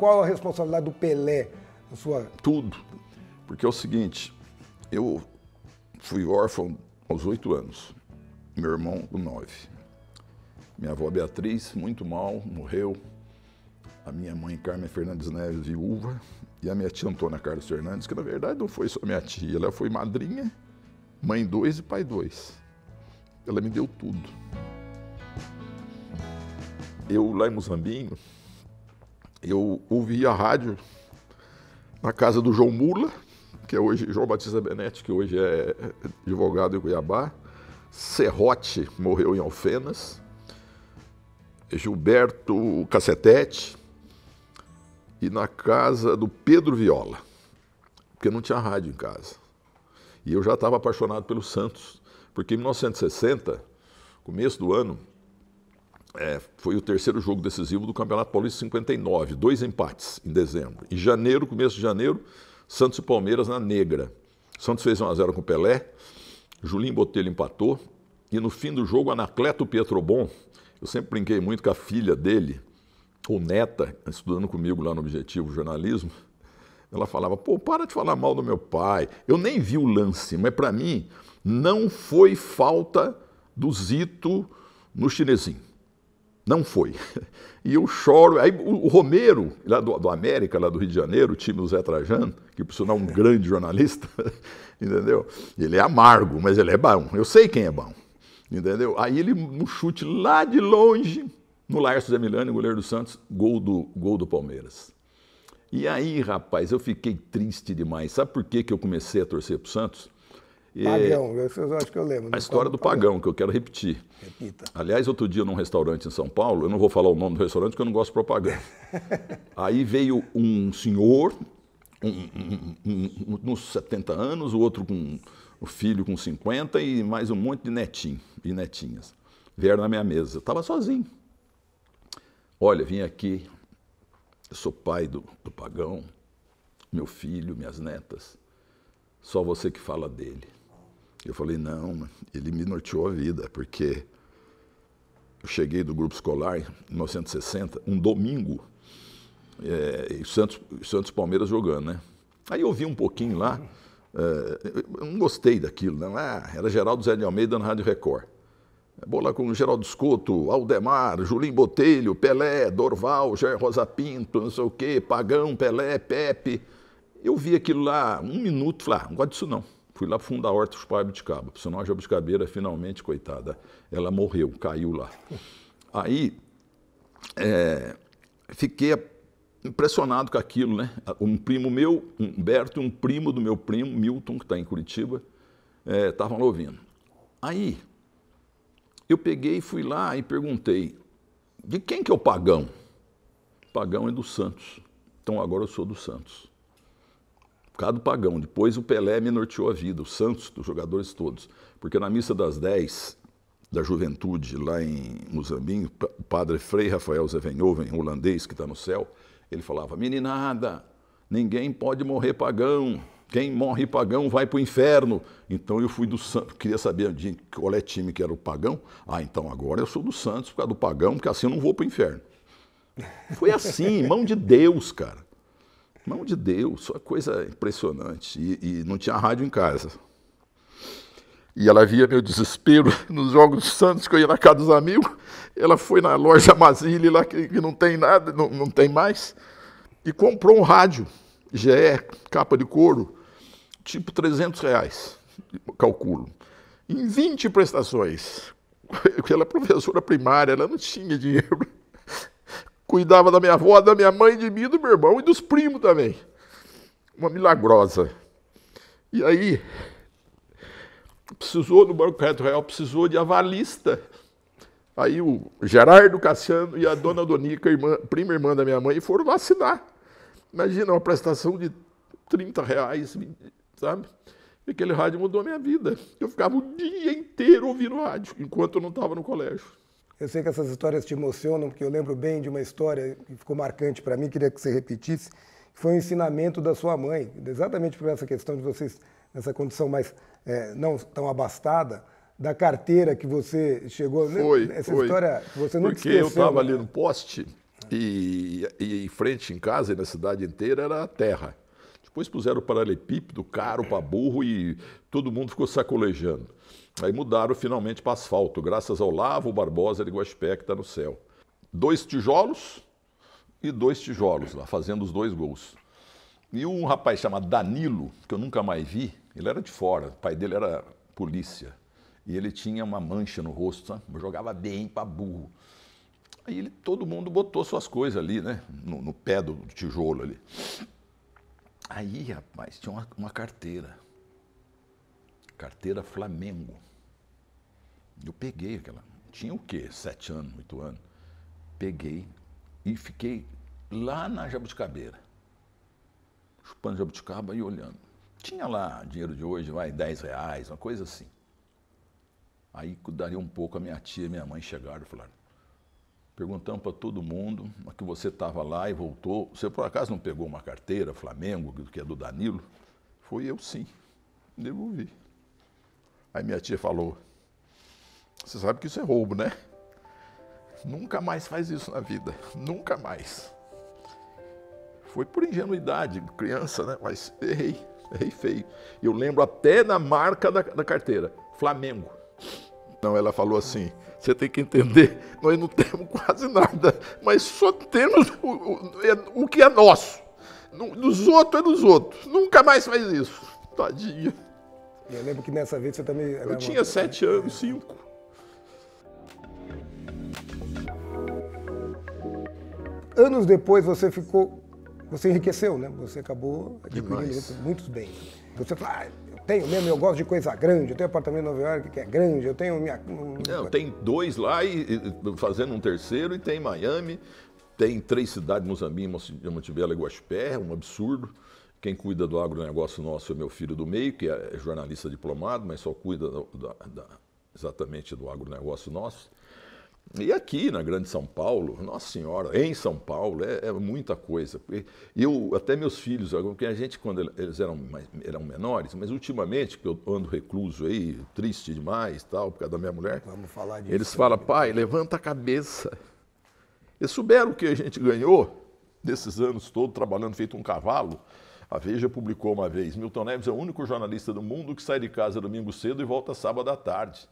qual a responsabilidade do Pelé? sua... Tudo. Porque é o seguinte, eu fui órfão aos oito anos, meu irmão o nove. Minha avó Beatriz, muito mal, morreu. A minha mãe Carmen Fernandes Neves, viúva, e a minha tia Antônia Carlos Fernandes, que na verdade não foi só minha tia, ela foi madrinha, mãe dois e pai dois. Ela me deu tudo. Eu lá em Muzambinho, eu ouvia a rádio na casa do João Mula, que é hoje João Batista Benetti, que hoje é, é advogado em Cuiabá. Serrote morreu em Alfenas. Gilberto Cassetete. E na casa do Pedro Viola, porque não tinha rádio em casa. E eu já estava apaixonado pelo Santos, porque em 1960, começo do ano, é, foi o terceiro jogo decisivo do Campeonato Paulista 59, dois empates em dezembro. Em janeiro, começo de janeiro, Santos e Palmeiras na negra. Santos fez 1x0 com o Pelé, Julinho Botelho empatou, e no fim do jogo, Anacleto Pietrobon, eu sempre brinquei muito com a filha dele, ou neta, estudando comigo lá no Objetivo Jornalismo, ela falava: pô, para de falar mal do meu pai. Eu nem vi o lance, mas para mim não foi falta do Zito no chinesinho. Não foi. E eu choro. Aí o Romero, lá do, do, América, lá do Rio de Janeiro, o time do Zé Trajano, que por sinal é um é. grande jornalista, entendeu? Ele é amargo, mas ele é bom. Eu sei quem é bom, entendeu? Aí ele, no chute lá de longe, no Laércio Milano, goleiro do Santos, gol do, gol do Palmeiras. E aí, rapaz, eu fiquei triste demais. Sabe por que, que eu comecei a torcer o Santos? pagão, eu acho que eu lembro. A né? história do pagão, pagão, que eu quero repetir. Repita. Aliás, outro dia, num restaurante em São Paulo, eu não vou falar o nome do restaurante porque eu não gosto de propaganda. Aí veio um senhor, um, um, um, uns 70 anos, o outro com o filho com 50 e mais um monte de netinho e netinhas. Vieram na minha mesa. Eu estava sozinho. Olha, vim aqui, eu sou pai do, do pagão, meu filho, minhas netas. Só você que fala dele. Eu falei, não, ele me norteou a vida, porque eu cheguei do grupo escolar em 1960, um domingo, é, e Santos, Santos Palmeiras jogando, né? Aí eu vi um pouquinho lá, é, eu não gostei daquilo, né? Ah, era Geraldo Zé de Almeida na Rádio Record. Bola com Geraldo Escoto, Aldemar, Julinho Botelho, Pelé, Dorval, Jair Rosa Pinto, não sei o quê, Pagão, Pelé, Pepe. Eu vi aquilo lá, um minuto, falei, ah, não gosto disso não. Fui lá fundar a Horta Chupá Abdicaba. Senão a Jabuticabeira, finalmente, coitada, ela morreu, caiu lá. Aí, é, fiquei impressionado com aquilo, né? Um primo meu, Humberto, e um primo do meu primo, Milton, que está em Curitiba, estavam é, lá ouvindo. Aí, eu peguei e fui lá e perguntei, de quem que é o pagão? O pagão é do Santos. Então, agora eu sou do Santos bocado pagão. Depois o Pelé me norteou a vida, o Santos, dos jogadores todos. Porque na missa das 10 da juventude, lá em Muzambinho, o padre Frei Rafael Zevenhoven, holandês que está no céu, ele falava: Meninada, ninguém pode morrer pagão. Quem morre pagão vai para o inferno. Então eu fui do Santos, queria saber de qual é time que era o pagão. Ah, então agora eu sou do Santos por causa do pagão, porque assim eu não vou para o inferno. Foi assim, mão de Deus, cara. Mão de Deus, só coisa impressionante. E, e, não tinha rádio em casa. E ela via meu desespero nos Jogos Santos, que eu ia na casa dos amigos. Ela foi na loja Mazile, lá que, que, não tem nada, não, não tem mais, e comprou um rádio GE, capa de couro, tipo 300 reais, calculo. Em 20 prestações. Ela é professora primária, ela não tinha dinheiro. Cuidava da minha avó, da minha mãe, de mim, do meu irmão e dos primos também. Uma milagrosa. E aí, precisou no Banco Reto Real, precisou de avalista. Aí o Gerardo Cassiano e a dona Donica, irmã, prima irmã da minha mãe, foram assinar. Imagina, uma prestação de 30 reais, sabe? E aquele rádio mudou a minha vida. Eu ficava o dia inteiro ouvindo rádio, enquanto eu não estava no colégio. Eu sei que essas histórias te emocionam, porque eu lembro bem de uma história que ficou marcante para mim, queria que você repetisse, que foi um ensinamento da sua mãe, exatamente por essa questão de vocês, nessa condição mais é, não tão abastada, da carteira que você chegou. Né? Foi, essa foi. história que você nunca Porque esqueceu, eu estava né? ali no poste e, e, em frente em casa e na cidade inteira era a terra. Depois puseram paralelepípedo, caro para burro e todo mundo ficou sacolejando. Aí mudaram finalmente para asfalto, graças ao Lavo Barbosa de Guaxpé, que está no céu. Dois tijolos e dois tijolos lá, fazendo os dois gols. E um rapaz chamado Danilo, que eu nunca mais vi, ele era de fora, o pai dele era polícia. E ele tinha uma mancha no rosto, sabe? jogava bem para burro. Aí ele, todo mundo botou suas coisas ali, né? No, no pé do, tijolo ali. Aí, rapaz, tinha uma, uma carteira. Carteira Flamengo. Eu peguei aquela. Tinha o quê? Sete anos, oito anos. Peguei e fiquei lá na Jabuticabeira, chupando jabuticaba e olhando. Tinha lá dinheiro de hoje, vai, dez reais, uma coisa assim. Aí daria um pouco, a minha tia e minha mãe chegaram e falaram. Perguntamos para todo mundo, que você estava lá e voltou. Você por acaso não pegou uma carteira Flamengo, que é do Danilo? Foi eu sim. Devolvi. Aí minha tia falou: você sabe que isso é roubo, né? Nunca mais faz isso na vida. Nunca mais. Foi por ingenuidade, criança, né? Mas errei, errei feio. Eu lembro até da marca da, da carteira, Flamengo. Então ela falou assim: você tem que entender, nós não temos quase nada, mas só temos o, o, é, o que é nosso. Dos outros é dos outros. Nunca mais faz isso. Tadinha. Eu lembro que nessa vez você também. Eu tinha uma... Né? sete anos, cinco. anos depois você ficou, você enriqueceu, né? Você acabou adquirindo muitos bens. Você fala, ah, eu tenho mesmo, eu gosto de coisa grande, eu tenho apartamento em Nova York que é grande, eu tenho minha. Não, tem dois lá e, fazendo um terceiro, e tem Miami, tem três cidades, Mozambique, Montebello e Guaxupé, um absurdo. Quem cuida do agronegócio nosso é meu filho do meio, que é jornalista diplomado, mas só cuida da, da, exatamente do agronegócio nosso. E aqui na Grande São Paulo, Nossa Senhora, em São Paulo, é, é muita coisa. Eu, até meus filhos, porque a gente, quando eles eram, mais, eram menores, mas ultimamente, que eu ando recluso aí, triste demais, tal, por causa da minha mulher. Vamos falar disso. Eles falam, pai, levanta a cabeça. Eles souberam o que a gente ganhou desses anos todos, trabalhando feito um cavalo. A Veja publicou uma vez: Milton Neves é o único jornalista do mundo que sai de casa domingo cedo e volta sábado à tarde.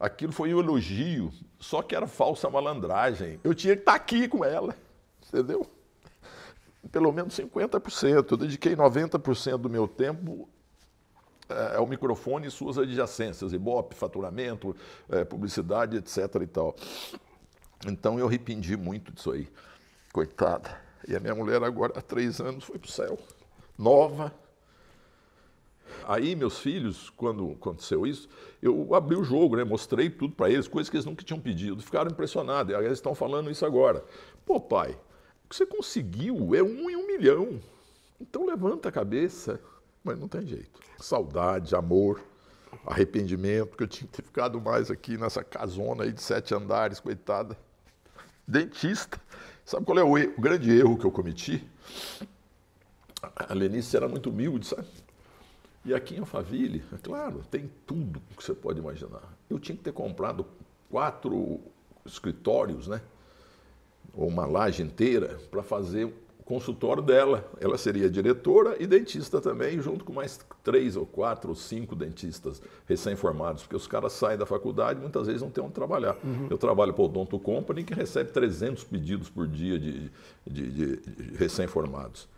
Aquilo foi um elogio, só que era falsa malandragem. Eu tinha que estar tá aqui com ela, entendeu? Pelo menos 50%. Eu dediquei 90% do meu tempo é, ao microfone e suas adjacências, ibope, faturamento, eh, publicidade, etc. e tal. Então eu arrependi muito disso aí, coitada. E a minha mulher agora há três anos foi para o céu, nova, aí, meus filhos, quando aconteceu isso, eu abri o jogo, né? mostrei tudo para eles, coisas que eles nunca tinham pedido, ficaram impressionados. Eles estão falando isso agora. Pô, pai, o que você conseguiu é um em um milhão. Então levanta a cabeça, mas não tem jeito. Saudade, amor, arrependimento, que eu tinha que ter ficado mais aqui nessa casona aí de sete andares, coitada. Dentista. Sabe qual é o, erro, o grande erro que eu cometi? A Lenice era muito humilde, sabe? E aqui em Alphaville, é claro, tem tudo que você pode imaginar. Eu tinha que ter comprado quatro escritórios, né? Ou uma laje inteira para fazer o consultório dela. Ela seria diretora e dentista também, junto com mais três ou quatro ou cinco dentistas recém-formados, porque os caras saem da faculdade e muitas vezes não tem onde trabalhar. Uhum. Eu trabalho para o Odonto Company, que recebe 300 pedidos por dia de, de, de, de recém-formados.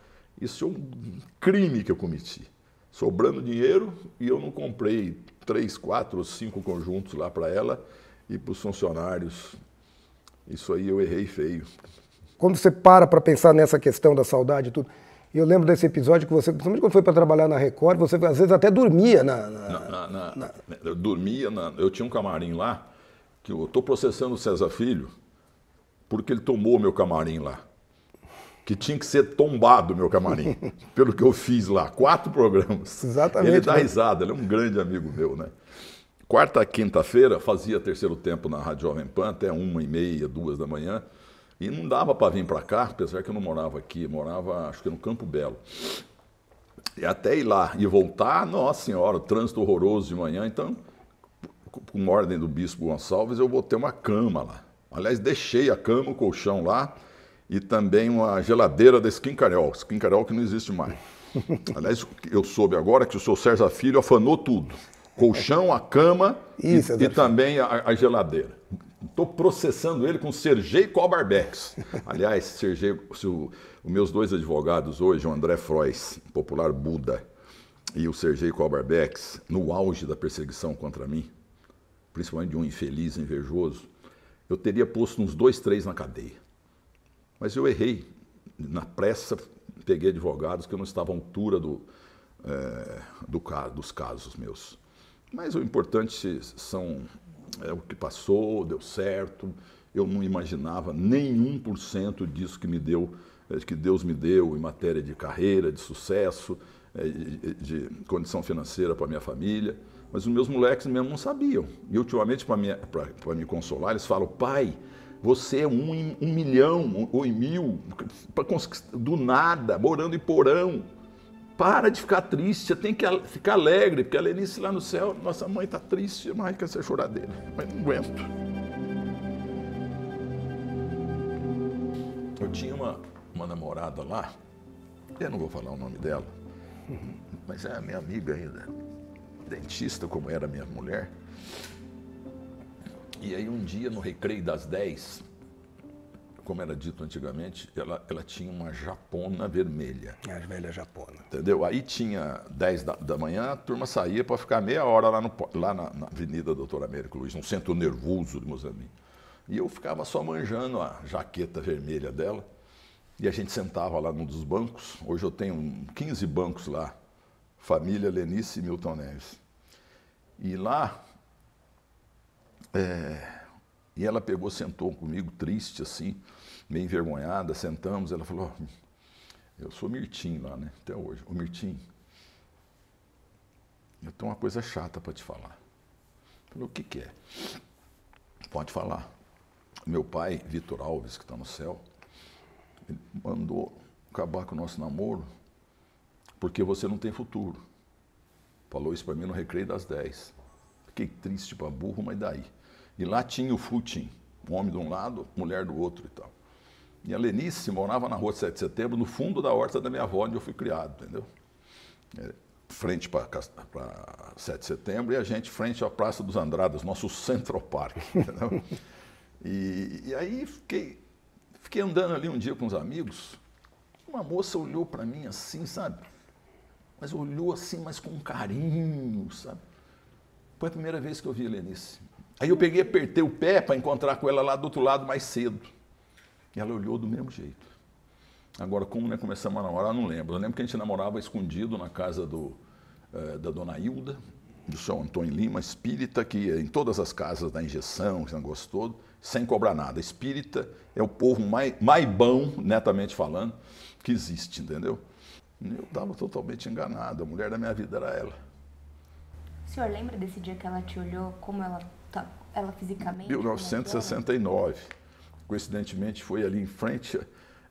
Isso é um crime que eu cometi sobrando dinheiro e eu não comprei três, quatro cinco conjuntos lá para ela e para os funcionários. Isso aí eu errei feio. Quando você para para pensar nessa questão da saudade e tudo, eu lembro desse episódio que você, principalmente quando foi para trabalhar na Record, você às vezes até dormia na. na, na, na, na... Eu dormia, eu tinha um camarim lá, que eu estou processando o César Filho, porque ele tomou meu camarim lá que tinha que ser tombado meu camarim, pelo que eu fiz lá. Quatro programas. Exatamente. Ele dá né? risada, ele é um grande amigo meu, né? Quarta, quinta-feira, fazia terceiro tempo na Rádio Jovem Pan, até uma e meia, duas da manhã. E não dava para vir para cá, apesar que eu não morava aqui, morava acho que no Campo Belo. E até ir lá e voltar, nossa senhora, o trânsito horroroso de manhã. Então, com ordem do Bispo Gonçalves, eu botei uma cama lá. Aliás, deixei a cama, o colchão lá e também uma geladeira da Skin Carol, Skin Carol que não existe mais. Aliás, eu soube agora é que o seu César Filho afanou tudo. Colchão, a cama Isso, e, e também a, a geladeira. Estou processando ele com Sergei Kobarbex. Aliás, Sergei, o, os meus dois advogados hoje, o André Frois, popular Buda, e o Sergei Kobarbex, no auge da perseguição contra mim, principalmente de um infeliz, invejoso, eu teria posto uns dois, três na cadeia. Mas eu errei. Na pressa, peguei advogados que não estavam à altura do, é, do, dos casos meus. Mas o importante são é, o que passou, deu certo. Eu não imaginava nenhum por cento disso que me deu, eh, que Deus me deu em matéria de carreira, de sucesso, eh, de condição financeira para minha família. Mas os meus moleques mesmo não sabiam. E ultimamente, para me consolar, eles falam: pai, você é um, um milhão ou em mil, do nada, morando em porão. Para de ficar triste, você tem que ficar alegre, porque a Lenice lá no céu, nossa mãe está triste mais que ser choradeira, mas não aguento. Eu tinha uma, uma namorada lá, eu não vou falar o nome dela, uhum. mas é minha amiga ainda, dentista como era minha mulher. E aí um dia, no recreio das 10, como era dito antigamente, ela, ela tinha uma japona vermelha. A velha japona. Entendeu? Aí tinha 10 da, da manhã, a turma saía para ficar meia hora lá, no, lá na, na Avenida Doutor Américo Luiz, num centro nervoso de Moçambique. E eu ficava só manjando a jaqueta vermelha dela. E a gente sentava lá num dos bancos. Hoje eu tenho 15 bancos lá. Família Lenice e Milton Neves. E lá é, e ela pegou, sentou comigo, triste assim, meio envergonhada, sentamos, ela falou, oh, eu sou Mirtim lá, né, até hoje. Ô Mirtim, eu tenho uma coisa chata para te falar. Eu falei, o que que é? Pode falar. Meu pai, Vitor Alves, que está no céu, ele mandou acabar com o nosso namoro porque você não tem futuro. Falou isso para mim no recreio das 10. Fiquei triste para burro, mas daí? E lá tinha o futim, homem de um lado, mulher do outro e tal. E a Lenice morava na rua 7 de setembro, no fundo da horta da minha avó, onde eu fui criado, entendeu? É, frente para 7 de setembro e a gente frente à Praça dos Andradas, nosso Central Park, entendeu? e, e aí fiquei, fiquei andando ali um dia com os amigos, uma moça olhou para mim assim, sabe? Mas olhou assim, mas com carinho, sabe? Foi a primeira vez que eu vi a Lenice. Aí eu peguei, apertei o pé para encontrar com ela lá do outro lado mais cedo. E ela olhou do mesmo jeito. Agora, como né, começamos a namorar, não lembro. Eu lembro que a gente namorava escondido na casa do, eh, da dona Hilda, do seu Antônio Lima, espírita, que ia em todas as casas da injeção, esse negócio todo, sem cobrar nada. Espírita é o povo mais, mais bom, netamente falando, que existe, entendeu? Eu estava totalmente enganado. A mulher da minha vida era ela. O senhor lembra desse dia que ela te olhou, como ela Tá. ela fisicamente? 1969. É Coincidentemente, foi ali em frente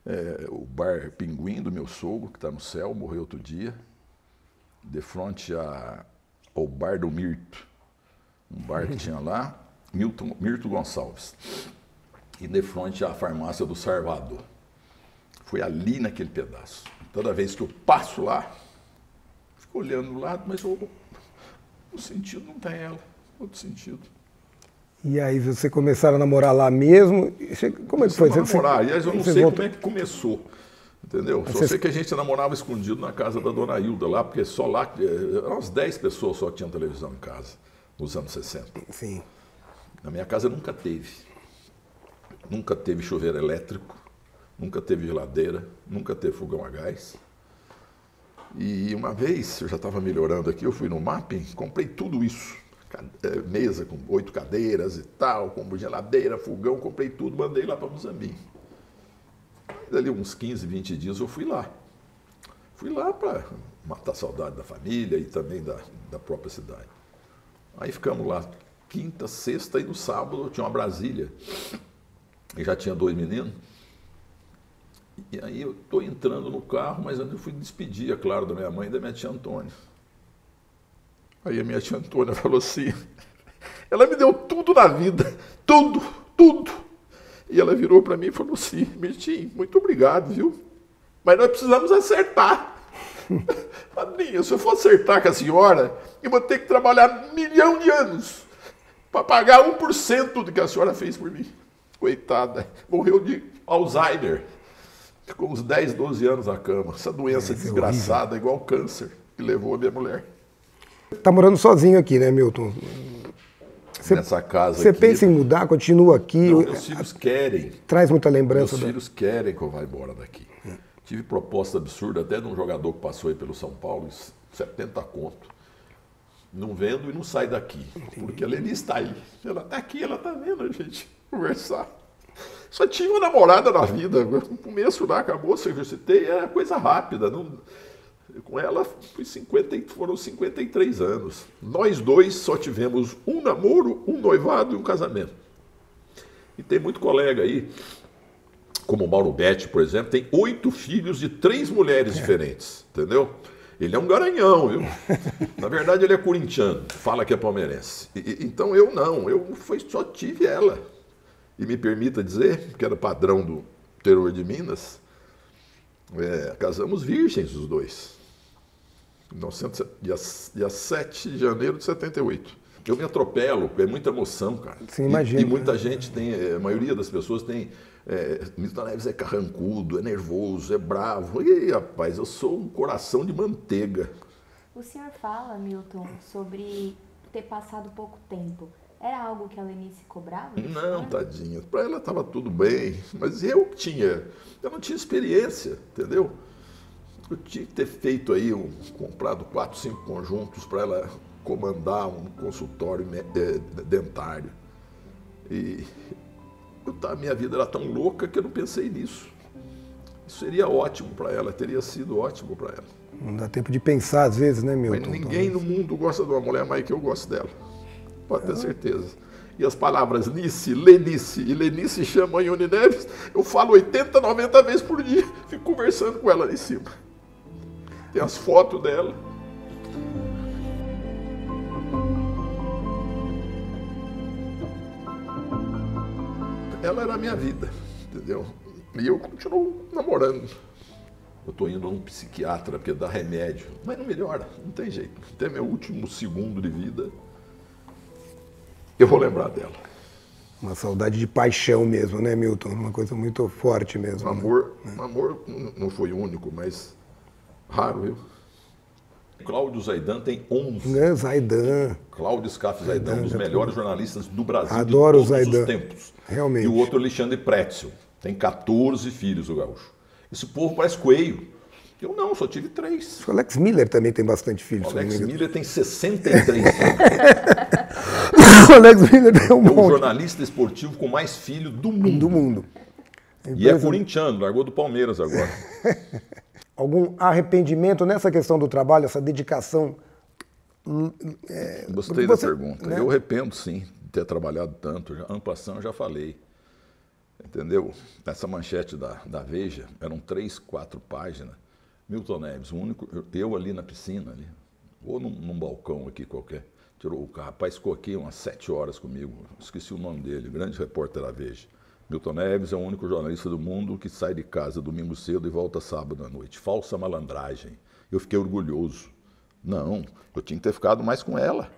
é, o bar Pinguim do meu sogro, que está no céu, morreu outro dia, de frente a, ao bar do Mirto, um bar que tinha lá, Milton, Mirto Gonçalves, e de frente à farmácia do Salvador. Foi ali naquele pedaço. Toda vez que eu passo lá, fico olhando do lado, mas o sentido não tem ela, outro sentido. E aí você começaram a namorar lá mesmo? Como é que foi? Você eu não sei voltou... como é que começou. Entendeu? Só você... sei que a gente namorava escondido na casa da dona Hilda lá, porque só lá, uns eh, umas 10 pessoas só tinham televisão em casa, nos anos 60. Sim. Na minha casa nunca teve. Nunca teve chuveiro elétrico, nunca teve geladeira, nunca teve fogão a gás. E uma vez, eu já estava melhorando aqui, eu fui no mapping, comprei tudo isso. É, mesa com oito cadeiras e tal, com geladeira, fogão, comprei tudo, mandei lá para Moçambique. Dali uns 15, 20 dias eu fui lá. Fui lá para matar saudade da família e também da, da própria cidade. Aí ficamos lá quinta, sexta e no sábado tinha uma Brasília. E já tinha dois meninos. E aí eu estou entrando no carro, mas eu fui despedir, é claro, da minha mãe e da minha tia Antônia. Aí a minha tia Antônia falou assim: ela me deu tudo na vida, tudo, tudo. E ela virou para mim e falou assim: Mitim, muito obrigado, viu? Mas nós precisamos acertar. Padrinha, se eu for acertar com a senhora, eu vou ter que trabalhar um milhão de anos para pagar 1% do que a senhora fez por mim. Coitada, morreu de Alzheimer. Ficou uns 10, 12 anos na cama. Essa doença é, é desgraçada, igual câncer, que levou a minha mulher. Tá morando sozinho aqui, né, Milton? Cê, Nessa casa Você pensa em mudar, continua aqui? Não, meus filhos querem. Traz muita lembrança. Meus da... filhos querem que eu vá embora daqui. Hum. Tive proposta absurda até de um jogador que passou aí pelo São Paulo, 70 conto. Não vendo e não sai daqui. Entendi. Porque a Leni está aí. Ela está aqui, ela está vendo a gente conversar. Só tinha uma namorada na vida. No começo lá, acabou, se eu citei, é coisa rápida. Não... Com ela foi 50, foram 53 anos. Nós dois só tivemos um namoro, um noivado e um casamento. E tem muito colega aí, como o Mauro Betti, por exemplo, tem oito filhos de três mulheres é. diferentes, entendeu? Ele é um garanhão, viu? Na verdade, ele é corintiano, fala que é palmeirense. E, então eu não, eu foi, só tive ela. E me permita dizer, que era padrão do interior de Minas, é, casamos virgens os dois. 1900, dia, dia 7 de janeiro de 78. Eu me atropelo, é muita emoção, cara. Sim, imagina. E, e muita gente tem, é, a maioria das pessoas tem. É, Milton Neves é carrancudo, é nervoso, é bravo. E rapaz, eu sou um coração de manteiga. O senhor fala, Milton, sobre ter passado pouco tempo. Era algo que a Lenice cobrava? Não, tadinha. Para ela estava tudo bem, mas eu tinha, eu não tinha experiência, entendeu? Eu tinha que ter feito aí, um, comprado quatro, cinco conjuntos para ela comandar um consultório eh, dentário. E a minha vida era tão louca que eu não pensei nisso. Isso seria ótimo para ela, teria sido ótimo para ela. Não dá tempo de pensar às vezes, né, Milton? Mas ninguém no mundo gosta de uma mulher mais que eu gosto dela. Pode ter é. certeza. E as palavras Nice, Lenice e Lenice chama Ione Neves, eu falo 80, 90 vezes por dia, fico conversando com ela ali em cima. Tem as fotos dela. Ela era a minha vida, entendeu? E eu continuo namorando. Eu estou indo a um psiquiatra porque dá remédio, mas não melhora, não tem jeito. Até meu último segundo de vida, eu vou lembrar dela. Uma saudade de paixão mesmo, né, Milton? Uma coisa muito forte mesmo. O amor, né? amor não foi único, mas Raro, viu? Cláudio Zaidan tem 11. É, né, Zaidan. Cláudio Scaff Zaidan, um dos melhores jornalistas do Brasil Adoro de todos Zaidan. os tempos. Realmente. E o outro, Alexandre Pretzel. Tem 14 filhos, o gaúcho. Esse povo parece coelho. Eu não, só tive três. O Alex Miller também tem bastante filhos. O Alex Miller tem 63. o Alex Miller tem um é o jornalista esportivo com mais filhos do mundo. Do mundo. e é corintiano, largou do Palmeiras agora. algum arrependimento nessa questão do trabalho, essa dedicação? Hum, é, Gostei você, da pergunta. Né? Eu arrependo, sim, de ter trabalhado tanto. passado eu já falei. Entendeu? Essa manchete da, da Veja eram três, quatro páginas. Milton Neves, o único, eu ali na piscina, ali, ou num, num balcão aqui qualquer, tirou o Rapaz, ficou aqui umas sete horas comigo. Esqueci o nome dele, grande repórter da Veja. Milton Neves é o único jornalista do mundo que sai de casa domingo cedo e volta sábado à noite. Falsa malandragem. Eu fiquei orgulhoso. Não, eu tinha que ter ficado mais com ela.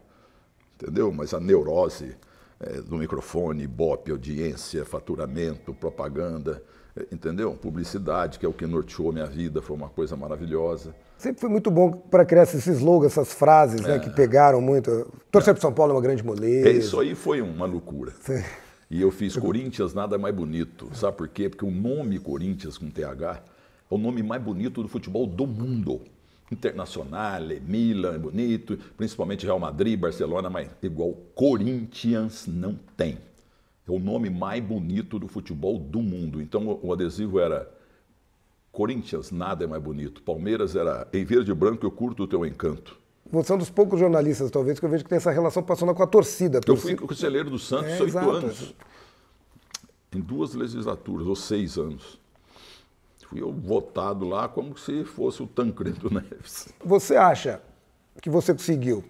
Entendeu? Mas a neurose é, do microfone, bope, audiência, faturamento, propaganda, é, entendeu? Publicidade, que é o que norteou minha vida, foi uma coisa maravilhosa. Sempre foi muito bom para criar esses slogans, essas frases né, é. né, que pegaram muito. Torcer é. para São Paulo é uma grande moleza. É, isso aí foi uma loucura. Sim. E eu fiz Corinthians nada mais bonito. É. Sabe por quê? Porque o nome Corinthians com TH é o nome mais bonito do futebol do mundo. Internacional, é Milan, é bonito, principalmente Real Madrid, Barcelona, mas igual Corinthians não tem. É o nome mais bonito do futebol do mundo. Então o adesivo era Corinthians nada é mais bonito. Palmeiras era em verde e branco eu curto o teu encanto você é um dos poucos jornalistas, talvez, que eu vejo que tem essa relação passional com a torcida. A torcida... Eu fui conselheiro do Santos é, oito anos. Em duas legislaturas, ou seis anos. Fui eu votado lá como se fosse o Tancredo Neves. Você acha que você conseguiu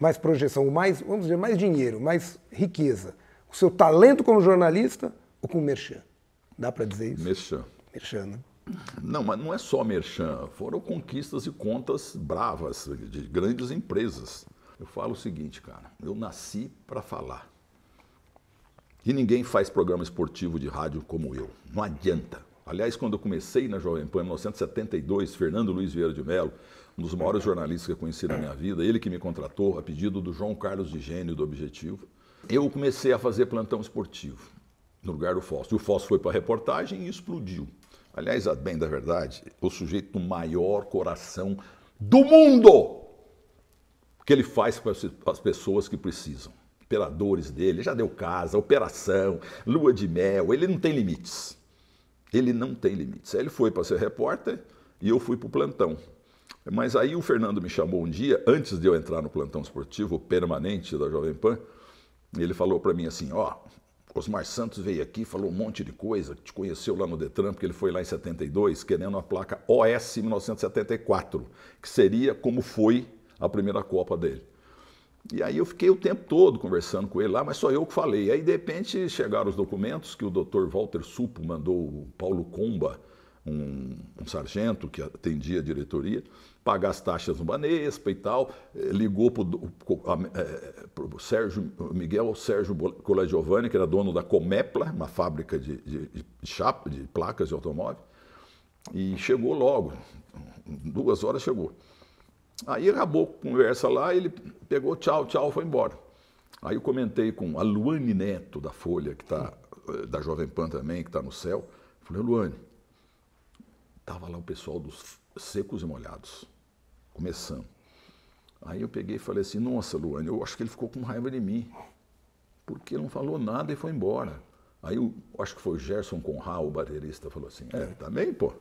mais projeção, mais, vamos dizer, mais dinheiro, mais riqueza, o seu talento como jornalista ou com merchan? Dá para dizer isso? Merchan. Merchan, né? Não, mas não é só merchan. Foram conquistas e contas bravas de grandes empresas. Eu falo o seguinte, cara. Eu nasci para falar. E ninguém faz programa esportivo de rádio como eu. Não adianta. Aliás, quando eu comecei na Jovem Pan em 1972, Fernando Luiz Vieira de Mello, um dos maiores jornalistas que eu conheci na minha vida, ele que me contratou a pedido do João Carlos de Gênio, do Objetivo, eu comecei a fazer plantão esportivo no lugar do Fosso. E o Fosso foi para a reportagem e explodiu. Aliás, a bem da verdade, o sujeito do maior coração do mundo, que ele faz para as pessoas que precisam. Operadores dele, já deu casa, operação, lua de mel, ele não tem limites. Ele não tem limites. Aí ele foi para ser repórter e eu fui para o plantão. Mas aí o Fernando me chamou um dia, antes de eu entrar no plantão esportivo permanente da Jovem Pan, ele falou para mim assim: Ó, oh, Osmar Santos veio aqui, falou um monte de coisa, te conheceu lá no Detran, porque ele foi lá em 72, querendo a placa OS 1974, que seria como foi a primeira Copa dele. E aí eu fiquei o tempo todo conversando com ele lá, mas só eu que falei. Aí de repente chegaram os documentos que o Dr. Walter Supo mandou o Paulo Comba um, um sargento que atendia a diretoria, pagar as taxas no Banespa e tal, eh, ligou para eh, o Sérgio Miguel Sérgio Colagiovanni, que era dono da Comepla, uma fábrica de, de, de chapa, de placas de automóvel, e chegou logo, duas horas chegou. Aí acabou a conversa lá, ele pegou tchau, tchau, foi embora. Aí eu comentei com a Luane Neto, da Folha, que está, eh, da Jovem Pan também, que está no céu. Falei, Luane, Tava lá o pessoal dos secos e molhados, começando. Aí eu peguei e falei assim: Nossa, Luane, eu acho que ele ficou com raiva de mim, porque não falou nada e foi embora. Aí eu acho que foi o Gerson Conrad, o baterista, falou assim: É, é. também, pô.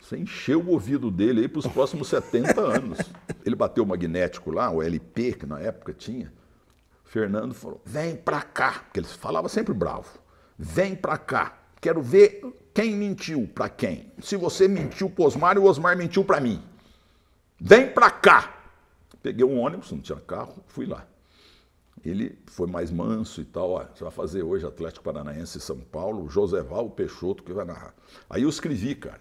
Você encheu o ouvido dele aí para os próximos 70 anos. Ele bateu o magnético lá, o LP, que na época tinha. Fernando falou: Vem pra cá. Porque ele falava sempre bravo: Vem pra cá. Quero ver quem mentiu para quem. Se você mentiu para Osmar e o Osmar mentiu para mim. Vem para cá. Peguei um ônibus, não tinha carro, fui lá. Ele foi mais manso e tal. Ó, você vai fazer hoje Atlético Paranaense e São Paulo, Joseval Peixoto que vai narrar. Aí eu escrevi, cara.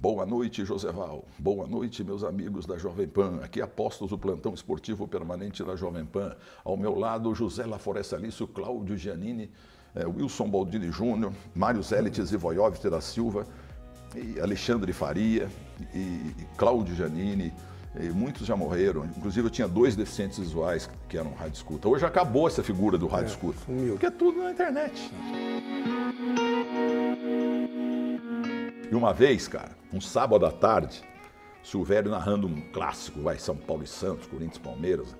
Boa noite, Joseval. Boa noite, meus amigos da Jovem Pan. Aqui apostos o plantão esportivo permanente da Jovem Pan. Ao meu lado, José Laforesta Alício, Cláudio Giannini, é, Wilson Baldini Júnior, Mário Zellit Zivoyovitch da Silva, e Alexandre Faria e, e Cláudio Janini. E muitos já morreram. Inclusive, eu tinha dois deficientes visuais que eram rádio escuta. Hoje acabou essa figura do rádio é, escuta. Sumiu. Porque é tudo na internet. E uma vez, cara, um sábado à tarde, Silvério narrando um clássico, vai São Paulo e Santos, Corinthians e Palmeiras,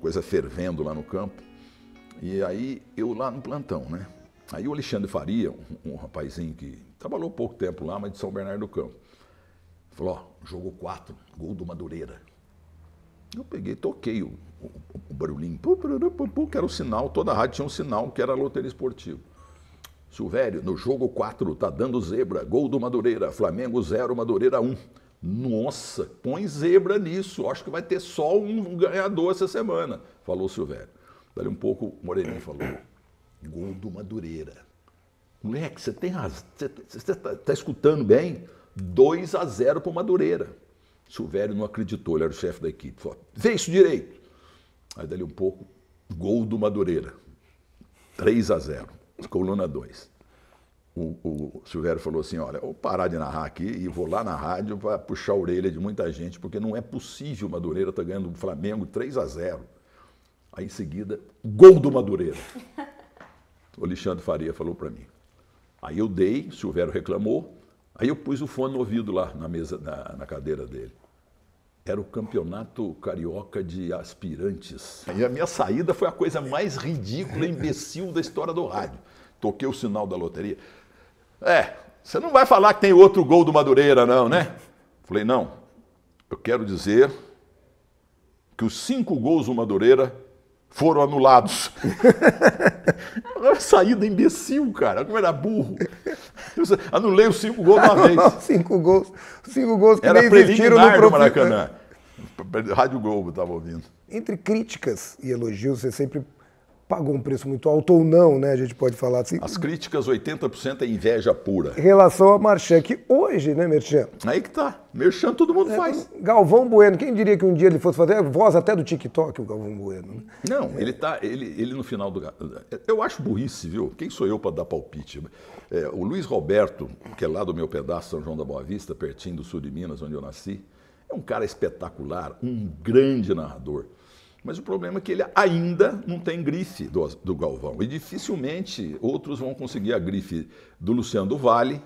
coisa fervendo lá no campo. E aí eu lá no plantão, né? Aí o Alexandre Faria, um, um rapazinho que trabalhou pouco tempo lá, mas de São Bernardo do Campo, falou, ó, jogou quatro, gol do Madureira. Eu peguei, toquei o, o, o barulhinho, pu, que era o sinal, toda a rádio tinha um sinal que era loteria esportiva. Silvério, no jogo 4, tá dando zebra, gol do Madureira, Flamengo 0, Madureira 1. Um. Nossa, põe zebra nisso, acho que vai ter só um ganhador essa semana, falou o Silvério. Dali um pouco, o Moreninho falou, gol do Madureira. Moleque, você tem razão, você está tá escutando bem? 2 a 0 para o Madureira. Silvério não acreditou, ele era o chefe da equipe. Falou, vê isso direito. Aí dali um pouco, gol do Madureira. 3 a 0 coluna 2. O, o Silvério falou assim: olha, vou parar de narrar aqui e vou lá na rádio para puxar a orelha de muita gente, porque não é possível o Madureira estar tá ganhando o Flamengo 3 a 0 Aí em seguida, gol do Madureira. O Alexandre Faria falou para mim. Aí eu dei, Silvério reclamou, aí eu pus o fone no ouvido lá na mesa, na, na cadeira dele. Era o campeonato carioca de aspirantes. E a minha saída foi a coisa mais ridícula e imbecil da história do rádio. Toquei o sinal da loteria. É, você não vai falar que tem outro gol do Madureira, não, né? Falei, não. Eu quero dizer que os cinco gols do Madureira foram anulados. Agora saída imbecil, cara. Como era burro. Eu anulei os cinco gols uma vez. cinco gols. Cinco gols que era nem existiram no, prof... Maracanã. Rádio Globo estava ouvindo. Entre críticas e elogios, você sempre pagou um preço muito alto ou não, né? A gente pode falar assim. As críticas, 80% é inveja pura. Em relação a Marchand, que hoje, né, Merchan? Aí que tá. Merchan todo mundo é, faz. Galvão Bueno, quem diria que um dia ele fosse fazer a voz até do TikTok, o Galvão Bueno. Né? Não, é. ele tá, ele, ele no final do... Eu acho burrice, viu? Quem sou eu para dar palpite? É, o Luiz Roberto, que é lá do meu pedaço, São João da Boa Vista, pertinho do sul de Minas, onde eu nasci, é um cara espetacular, um grande narrador mas o problema é que ele ainda não tem grife do, do Galvão. E dificilmente outros vão conseguir a grife do Luciano do Vale,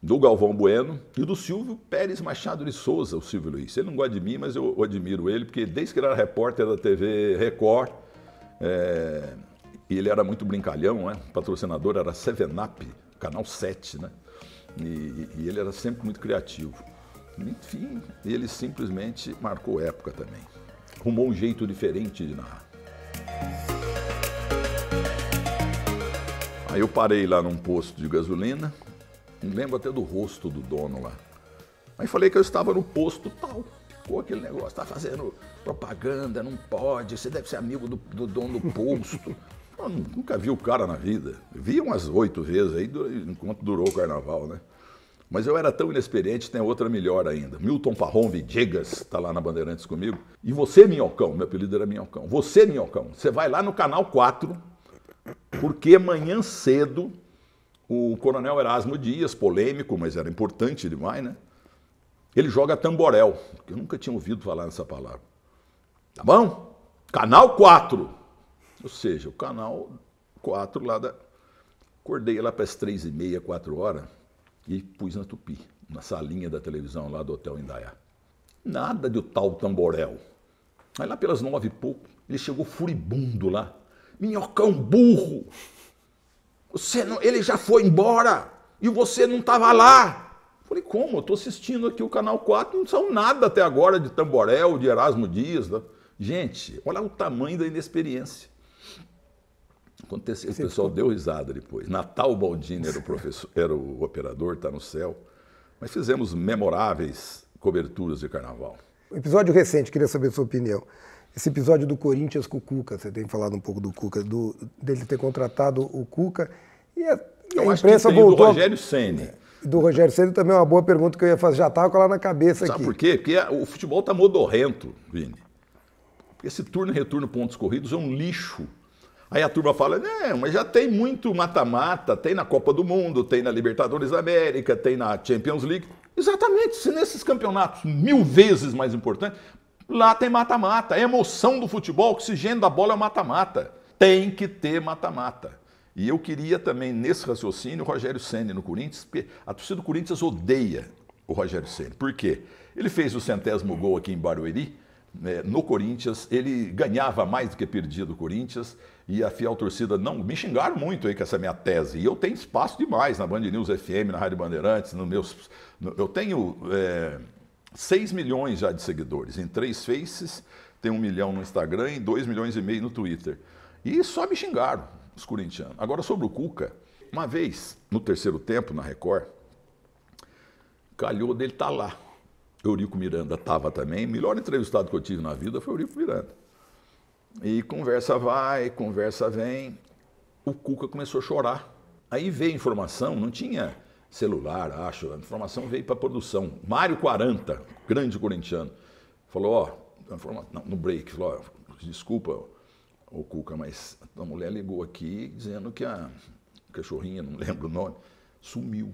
do Galvão Bueno e do Silvio Pérez Machado de Souza, o Silvio Luiz. Ele não gosta de mim, mas eu admiro ele, porque desde que ele era repórter da TV Record, é, ele era muito brincalhão, né? o patrocinador era Sevenap, canal 7, né? E, e ele era sempre muito criativo. Enfim, ele simplesmente marcou época também arrumou um jeito diferente de narrar. Aí eu parei lá num posto de gasolina, me lembro até do rosto do dono lá. Aí falei que eu estava no posto tal. Ficou aquele negócio, está fazendo propaganda, não pode, você deve ser amigo do, do dono do posto. Eu nunca vi o cara na vida. Vi umas oito vezes aí enquanto durou o carnaval, né? Mas eu era tão inexperiente, tem outra melhor ainda. Milton Parron Vidigas está lá na Bandeirantes comigo. E você, Minhocão, meu apelido era Minhocão. Você, Minhocão, você vai lá no Canal 4, porque amanhã cedo o Coronel Erasmo Dias, polêmico, mas era importante demais, né? Ele joga tamborel. Eu nunca tinha ouvido falar nessa palavra. Tá bom? Canal 4. Ou seja, o canal 4 lá da... Acordei lá para as três e meia, quatro horas e pus na Tupi, na salinha da televisão lá do Hotel Indaiá. Nada do tal Tamborel. Aí lá pelas nove e pouco, ele chegou furibundo lá. Minhocão burro! Você não, ele já foi embora e você não estava lá! Falei, como? Eu estou assistindo aqui o Canal 4, não são nada até agora de Tamborel, de Erasmo Dias. Né? Gente, olha o tamanho da inexperiência. Aconteceu, o pessoal deu risada depois. Natal Baldini era o professor, era o operador, está no céu. Mas fizemos memoráveis coberturas de carnaval. Um episódio recente, queria saber a sua opinião. Esse episódio do Corinthians com o Cuca, você tem falado um pouco do Cuca, do, dele ter contratado o Cuca. E a, Eu a imprensa voltou. Do Rogério Senni. Do Rogério Senna também é uma boa pergunta que eu ia fazer. Já estava com ela na cabeça Sabe aqui. Sabe por quê? Porque o futebol está modorrento, Vini. esse turno e retorno pontos corridos é um lixo Aí a turma fala, né, mas já tem muito mata-mata, tem na Copa do Mundo, tem na Libertadores da América, tem na Champions League. Exatamente, se nesses campeonatos mil vezes mais importantes, lá tem mata-mata. é emoção do futebol, oxigênio da bola é mata-mata. Tem que ter mata-mata. E eu queria também, nesse raciocínio, o Rogério Senna no Corinthians, porque a torcida do Corinthians odeia o Rogério Senna. Por quê? Ele fez o centésimo gol aqui em Barueri, né, no Corinthians, ele ganhava mais do que perdia do Corinthians, e a fiel torcida não me xingaram muito aí com essa minha tese. E eu tenho espaço demais na Band News FM, na Rádio Bandeirantes, no meus, no, eu tenho é, 6 milhões já de seguidores em três faces, tem um milhão no Instagram e 2 milhões e meio no Twitter. E só me xingaram os corintianos. Agora sobre o Cuca, uma vez no terceiro tempo na Record, calhou dele estar tá lá. Eurico Miranda estava também. O melhor entrevistado que eu tive na vida foi Eurico Miranda. E conversa vai, conversa vem. O Cuca começou a chorar. Aí veio informação, não tinha celular, acho. A informação veio para a produção. Mário 40, grande corintiano, falou: Ó, não, no break, falou: ó, desculpa, o Cuca, mas a mulher ligou aqui dizendo que a cachorrinha, não lembro o nome, sumiu.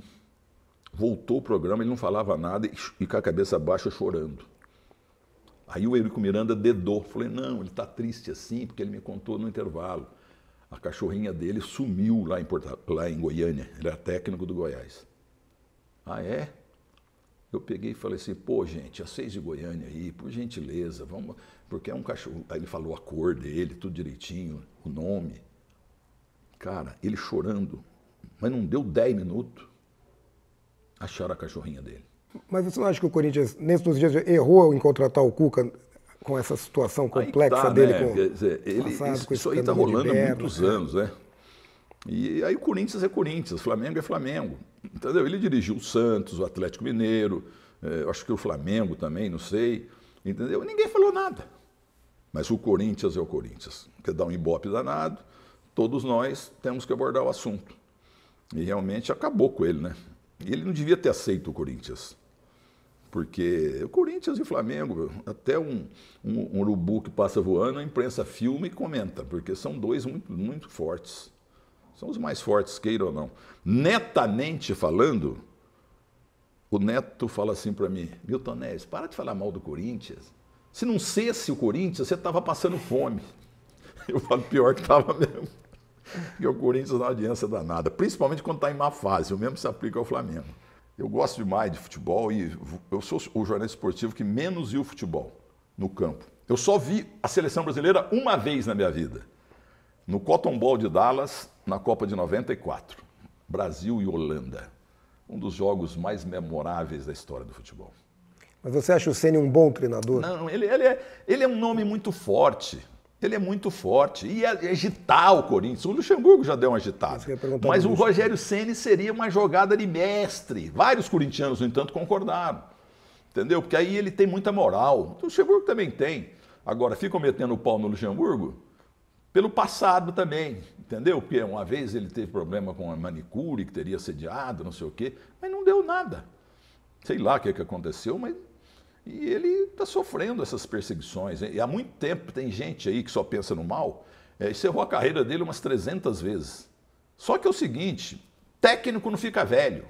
Voltou o programa, ele não falava nada e com a cabeça baixa chorando. Aí o Eurico Miranda dedou. Falei, não, ele está triste assim, porque ele me contou no intervalo. A cachorrinha dele sumiu lá em, Porta, lá em Goiânia. Ele era técnico do Goiás. Ah, é? Eu peguei e falei assim, pô, gente, a seis de Goiânia aí, por gentileza, vamos. Porque é um cachorro. Aí ele falou a cor dele, tudo direitinho, o nome. Cara, ele chorando, mas não deu dez minutos, acharam a cachorrinha dele. Mas você não acha que o Corinthians, nesses dias, errou em contratar o Cuca com essa situação complexa tá, né? dele né? com, Quer dizer, ele, passado, isso, isso aí está rolando há né? muitos né? anos, né? E aí o Corinthians é Corinthians, Flamengo é Flamengo. Entendeu? Ele dirigiu o Santos, o Atlético Mineiro, eh, acho que o Flamengo também, não sei. Entendeu? Ninguém falou nada. Mas o Corinthians é o Corinthians. Quer dar um embope danado, todos nós temos que abordar o assunto. E realmente acabou com ele, né? E ele não devia ter aceito o Corinthians porque o Corinthians e o Flamengo, até um, um, um urubu que passa voando, a imprensa filma e comenta, porque são dois muito, muito fortes. São os mais fortes, queira ou não. Netamente falando, o Neto fala assim para mim, Milton Neves, para de falar mal do Corinthians. Se não cesse o Corinthians, você estava passando fome. Eu falo, pior que estava mesmo. Porque o Corinthians dá é uma audiência danada, principalmente quando está em má fase. O mesmo se aplica ao Flamengo. Eu gosto demais de futebol e eu sou o jornalista esportivo que menos viu futebol no campo. Eu só vi a seleção brasileira uma vez na minha vida. No Cotton Bowl de Dallas, na Copa de 94. Brasil e Holanda. Um dos jogos mais memoráveis da história do futebol. Mas você acha o Ceni um bom treinador? Não, ele, ele, é, ele é um nome muito forte. Ele é muito forte. É, e agitar o Corinthians. O Luxemburgo já deu uma agitada. Mas o Rogério Ceni seria uma jogada de mestre. Vários corintianos, no entanto, concordaram. Entendeu? Porque aí ele tem muita moral. O Luxemburgo também tem. Agora, ficam metendo o pau no Luxemburgo pelo passado também, entendeu? Porque uma vez ele teve problema com a manicure, que teria assediado, não sei o quê, mas não deu nada. Sei lá o que, é que aconteceu, mas e ele está sofrendo essas perseguições. E há muito tempo tem gente aí que só pensa no mal, é, encerrou a carreira dele umas 300 vezes. Só que é o seguinte: técnico não fica velho.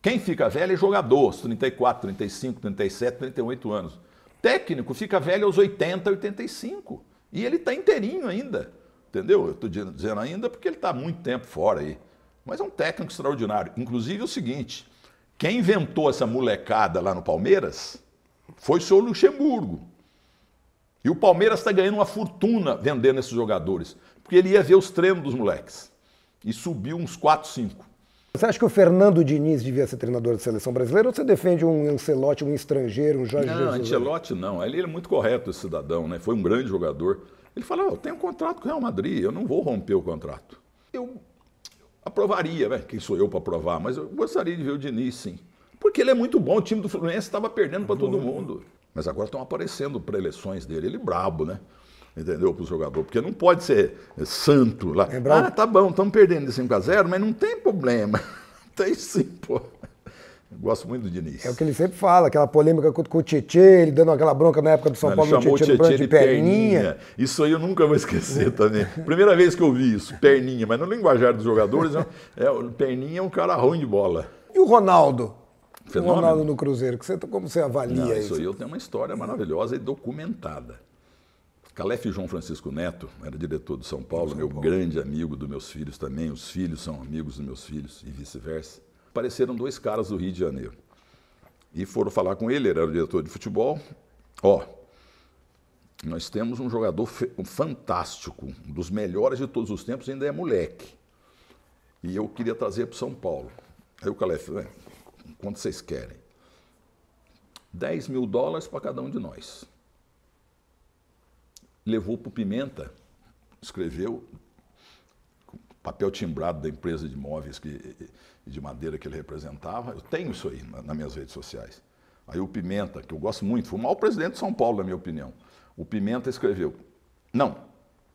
Quem fica velho é jogador, 34, 35, 37, 38 anos. Técnico fica velho aos 80, 85. E ele está inteirinho ainda. Entendeu? Eu estou dizendo ainda porque ele está muito tempo fora aí. Mas é um técnico extraordinário. Inclusive é o seguinte: quem inventou essa molecada lá no Palmeiras foi seu Luxemburgo. E o Palmeiras está ganhando uma fortuna vendendo esses jogadores, porque ele ia ver os treinos dos moleques. E subiu uns 4, 5. Você acha que o Fernando Diniz devia ser treinador da seleção brasileira ou você defende um Ancelotti, um estrangeiro, um Jorge não, Jesus? Ancelotti não. Ele é muito correto, esse cidadão, né? Foi um grande jogador. Ele falou: oh, eu tenho um contrato com o Real Madrid, eu não vou romper o contrato. Eu aprovaria, né? quem sou eu para aprovar, mas eu gostaria de ver o Diniz, sim. Porque ele é muito bom, o time do Fluminense estava perdendo para todo mundo. Mas agora estão aparecendo preleções dele, ele brabo, né? Entendeu? Para o jogador. Porque não pode ser santo lá. É ah, tá bom, estamos perdendo de 5 a 0 mas não tem problema. tem sim, pô. gosto muito do Diniz. É o que ele sempre fala, aquela polêmica com, o Tietchan, ele dando aquela bronca na época do São não, Paulo, ele chamou Tietê, o Tietchan de, de perninha. perninha. Isso aí eu nunca vou esquecer também. Primeira vez que eu vi isso, perninha, mas no linguajar dos jogadores, é, é perninha é um cara ruim de bola. E o Ronaldo? Fenômeno. Ronaldo no Cruzeiro, que você, como você avalia Não, isso? Isso aí eu tenho uma história maravilhosa e documentada. Calef João Francisco Neto, era diretor do São Paulo, São é meu Paulo. grande amigo dos meus filhos também, os filhos são amigos dos meus filhos e vice-versa. Apareceram dois caras do Rio de Janeiro e foram falar com ele, ele era o diretor de futebol. Ó, nós temos um jogador fantástico, um dos melhores de todos os tempos, ainda é moleque. E eu queria trazer para o São Paulo. Aí o Calef, quanto vocês querem? 10 mil dólares para cada um de nós. Levou para o Pimenta, escreveu, papel timbrado da empresa de imóveis que, de madeira que ele representava. Eu tenho isso aí na, nas minhas redes sociais. Aí o Pimenta, que eu gosto muito, foi o maior presidente de São Paulo, na minha opinião. O Pimenta escreveu: Não,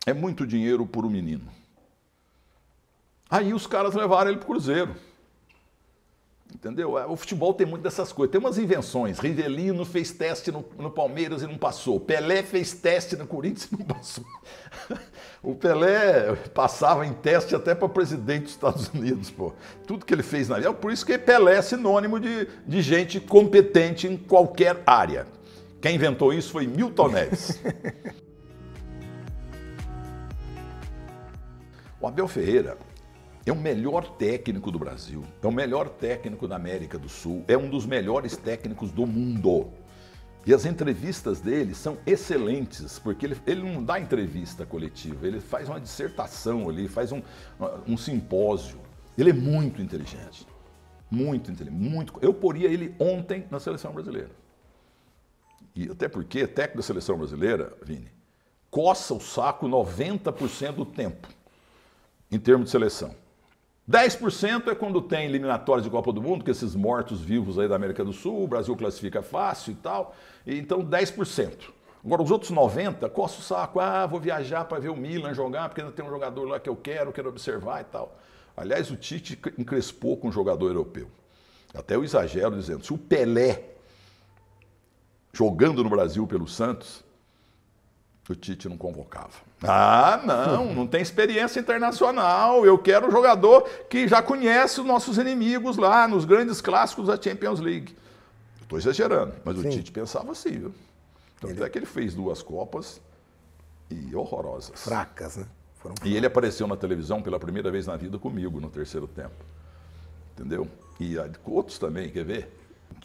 é muito dinheiro por um menino. Aí os caras levaram ele para o Cruzeiro. Entendeu? É, o futebol tem muito dessas coisas. Tem umas invenções. Rivelino fez teste no, no Palmeiras e não passou. Pelé fez teste no Corinthians e não passou. o Pelé passava em teste até para presidente dos Estados Unidos. Pô. Tudo que ele fez na vida. É por isso que Pelé é sinônimo de, de gente competente em qualquer área. Quem inventou isso foi Milton Neves. o Abel Ferreira é o melhor técnico do Brasil, é o melhor técnico da América do Sul, é um dos melhores técnicos do mundo. E as entrevistas dele são excelentes, porque ele, ele não dá entrevista coletiva, ele faz uma dissertação ali, faz um, um simpósio. Ele é muito inteligente. Muito inteligente. Muito, eu poria ele ontem na seleção brasileira. E até porque técnico da seleção brasileira, Vini, coça o saco 90% do tempo em termos de seleção. 10% é quando tem eliminatórias de Copa do Mundo, que esses mortos-vivos aí da América do Sul, o Brasil classifica fácil e tal. Então, 10%. Agora, os outros 90, coça o saco. Ah, vou viajar para ver o Milan jogar, porque ainda tem um jogador lá que eu quero, quero observar e tal. Aliás, o Tite encrespou com um jogador europeu. Até eu exagero dizendo, se o Pelé, jogando no Brasil pelo Santos, o Tite não convocava. Ah, não, não tem experiência internacional. Eu quero um jogador que já conhece os nossos inimigos lá nos grandes clássicos da Champions League. Estou exagerando, mas Sim. o Tite pensava assim, viu? Tanto ele... é que ele fez duas Copas e horrorosas. Fracas, né? Foram fracas. E ele apareceu na televisão pela primeira vez na vida comigo no terceiro tempo. Entendeu? E outros também, quer ver?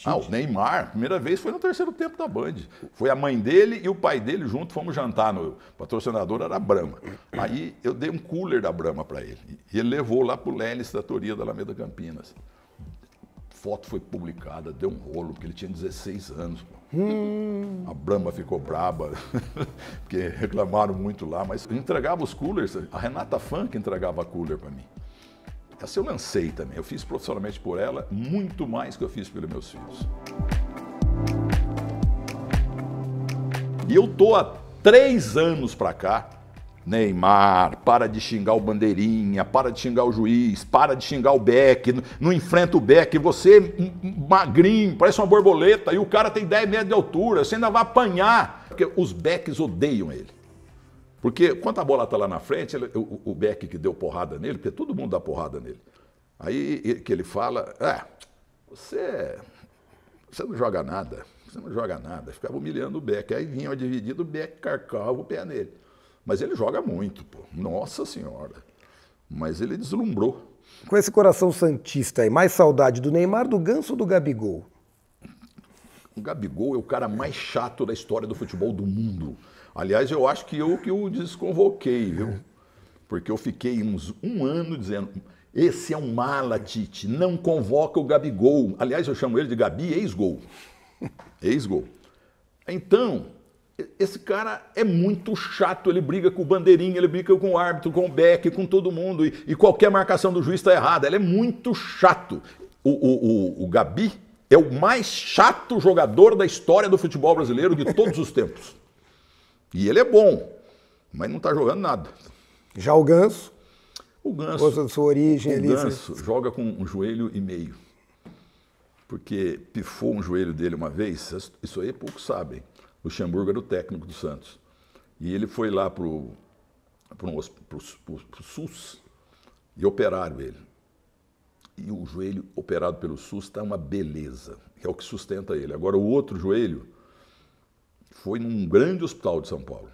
Ah, o Neymar, primeira vez foi no terceiro tempo da Band. Foi a mãe dele e o pai dele junto, fomos jantar. No, o patrocinador era a Brahma. Aí eu dei um cooler da Brahma para ele. E ele levou lá para o Lelis da Toria da Alameda Campinas. Foto foi publicada, deu um rolo, porque ele tinha 16 anos. Hum. A Brahma ficou braba, porque reclamaram muito lá, mas entregava os coolers. A Renata Funk entregava cooler para mim. Essa então, assim, eu lancei também. Eu fiz profissionalmente por ela muito mais que eu fiz pelos meus filhos. E eu tô há três anos para cá. Neymar, para de xingar o bandeirinha, para de xingar o juiz, para de xingar o Beck, não, enfrenta o Beck, você é magrinho, parece uma borboleta, e o cara tem 10 metros de altura, você ainda vai apanhar. Porque os Becks odeiam ele. Porque quando a bola está lá na frente, ele, o, o Beck que deu porrada nele, porque todo mundo dá porrada nele. Aí que ele fala, ah, você, você não joga nada, você não joga nada. Ficava humilhando o Beck. Aí vinha uma dividida, o Beck carcava o pé nele. Mas ele joga muito, pô. Nossa Senhora. Mas ele deslumbrou. Com esse coração santista aí, mais saudade do Neymar, do Ganso ou do Gabigol? O Gabigol é o cara mais chato da história do futebol do mundo. Aliás, eu acho que eu que o desconvoquei, viu? Porque eu fiquei uns um ano dizendo, esse é um mala, Tite, não convoca o Gabigol. Aliás, eu chamo ele de Gabi ex-gol. Ex-gol. Então, esse cara é muito chato, ele briga com o bandeirinha, ele briga com o árbitro, com o Beck, com todo mundo, e, e qualquer marcação do juiz está errada. Ele é muito chato. O, o, o, o Gabi é o mais chato jogador da história do futebol brasileiro de todos os tempos. E ele é bom, mas não está jogando nada. Já o Ganso? O Ganso. sua origem, o ali, Ganso se... joga com um joelho e meio. Porque pifou um joelho dele uma vez, isso aí poucos sabem. Luxemburgo era o técnico do Santos. E ele foi lá para o SUS e operaram ele. E o joelho operado pelo SUS está uma beleza, que é o que sustenta ele. Agora, o outro joelho foi num grande hospital de São Paulo.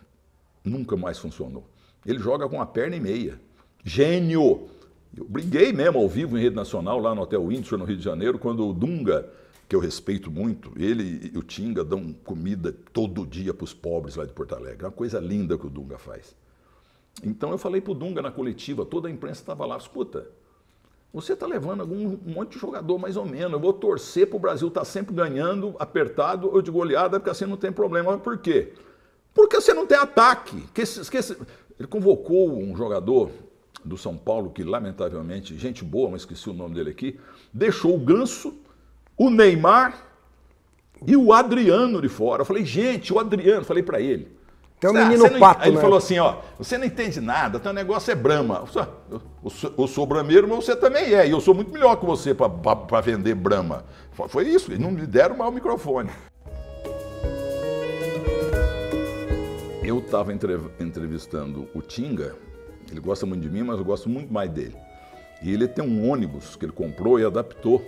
Nunca mais funcionou. Ele joga com a perna e meia. Gênio! Eu briguei mesmo ao vivo em rede nacional, lá no Hotel Windsor, no Rio de Janeiro, quando o Dunga, que eu respeito muito, ele e o Tinga dão comida todo dia para os pobres lá de Porto Alegre. É uma coisa linda que o Dunga faz. Então eu falei para o Dunga na coletiva, toda a imprensa estava lá, escuta, você está levando algum, um monte de jogador mais ou menos. Eu vou torcer para o Brasil estar tá sempre ganhando, apertado ou de goleada, porque assim não tem problema. Mas por quê? Porque você não tem ataque. Que, que, ele convocou um jogador do São Paulo, que lamentavelmente, gente boa, mas esqueci o nome dele aqui, deixou o Ganso, o Neymar e o Adriano de fora. Eu falei, gente, o Adriano, falei para ele. Tem um ah, menino não, pato, Aí né? ele falou assim, ó, você não entende nada, teu negócio é brama. Eu, eu, eu sou brameiro, mas você também é, e eu sou muito melhor que você para vender brama. Foi isso, eles não me deram mal o microfone. Eu estava entrevistando o Tinga, ele gosta muito de mim, mas eu gosto muito mais dele. E ele tem um ônibus que ele comprou e adaptou,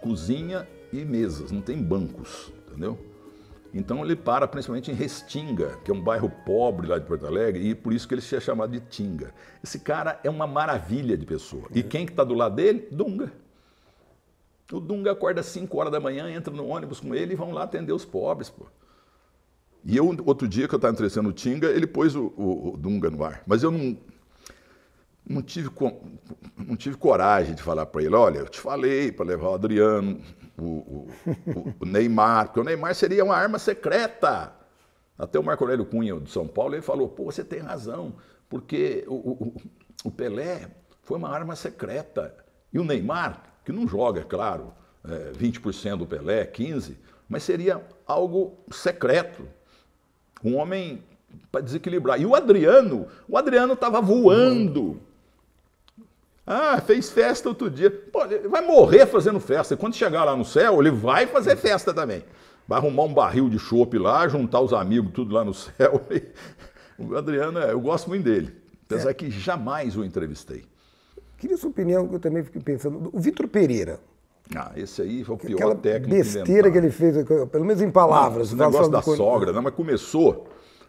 cozinha e mesas, não tem bancos, entendeu? Então ele para principalmente em Restinga, que é um bairro pobre lá de Porto Alegre, e por isso que ele se é chamado de Tinga. Esse cara é uma maravilha de pessoa. E é. quem que está do lado dele? Dunga. O Dunga acorda às 5 horas da manhã, entra no ônibus com ele e vão lá atender os pobres, pô. E eu, outro dia que eu estava entrevistando o Tinga, ele pôs o, o, o, Dunga no ar. Mas eu não, não, tive, não tive coragem de falar para ele, olha, eu te falei para levar o Adriano, o, o, o Neymar, porque o Neymar seria uma arma secreta. Até o Marco Aurélio Cunha, do São Paulo, ele falou: pô, você tem razão, porque o, o Pelé foi uma arma secreta. E o Neymar, que não joga, é claro, é, 20% do Pelé, 15%, mas seria algo secreto. Um homem para desequilibrar. E o Adriano, o Adriano estava voando. Ah, fez festa outro dia. Pô, ele vai morrer fazendo festa. Quando chegar lá no céu, ele vai fazer festa também. Vai arrumar um barril de chopp lá, juntar os amigos, tudo lá no céu. O Adriano, é, eu gosto muito dele. Apesar é. que jamais o entrevistei. Queria sua opinião, que eu também fiquei pensando. O Vitor Pereira. Ah, esse aí foi o pior Aquela técnico. besteira que, que ele fez, pelo menos em palavras. Não, o negócio da sogra, não, mas começou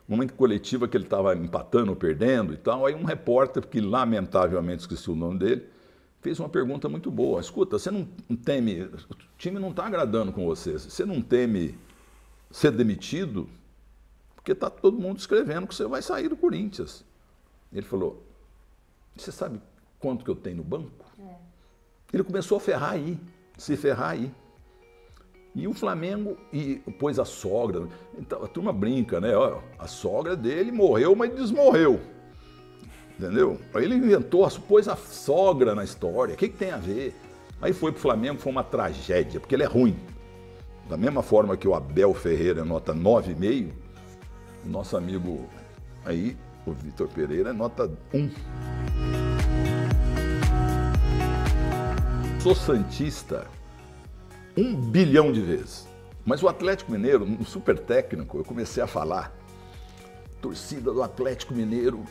momento coletivo que ele estava empatando, perdendo e tal, aí um repórter, que lamentavelmente esqueci o nome dele, fez uma pergunta muito boa. Escuta, você não teme, o time não está agradando com você, você não teme ser demitido? Porque está todo mundo escrevendo que você vai sair do Corinthians. Ele falou, você sabe quanto que eu tenho no banco? É. Ele começou a ferrar aí, se ferrar aí. E o Flamengo e pôs a sogra. Então a turma brinca, né? Ó, a sogra dele morreu, mas desmorreu. Entendeu? Aí ele inventou, pôs a sogra na história. O que, que tem a ver? Aí foi pro Flamengo, foi uma tragédia, porque ele é ruim. Da mesma forma que o Abel Ferreira é nota 9,5, o nosso amigo aí, o Vitor Pereira, é nota 1. Sou Santista, um bilhão de vezes. Mas o Atlético Mineiro, um super técnico, eu comecei a falar. Torcida do Atlético Mineiro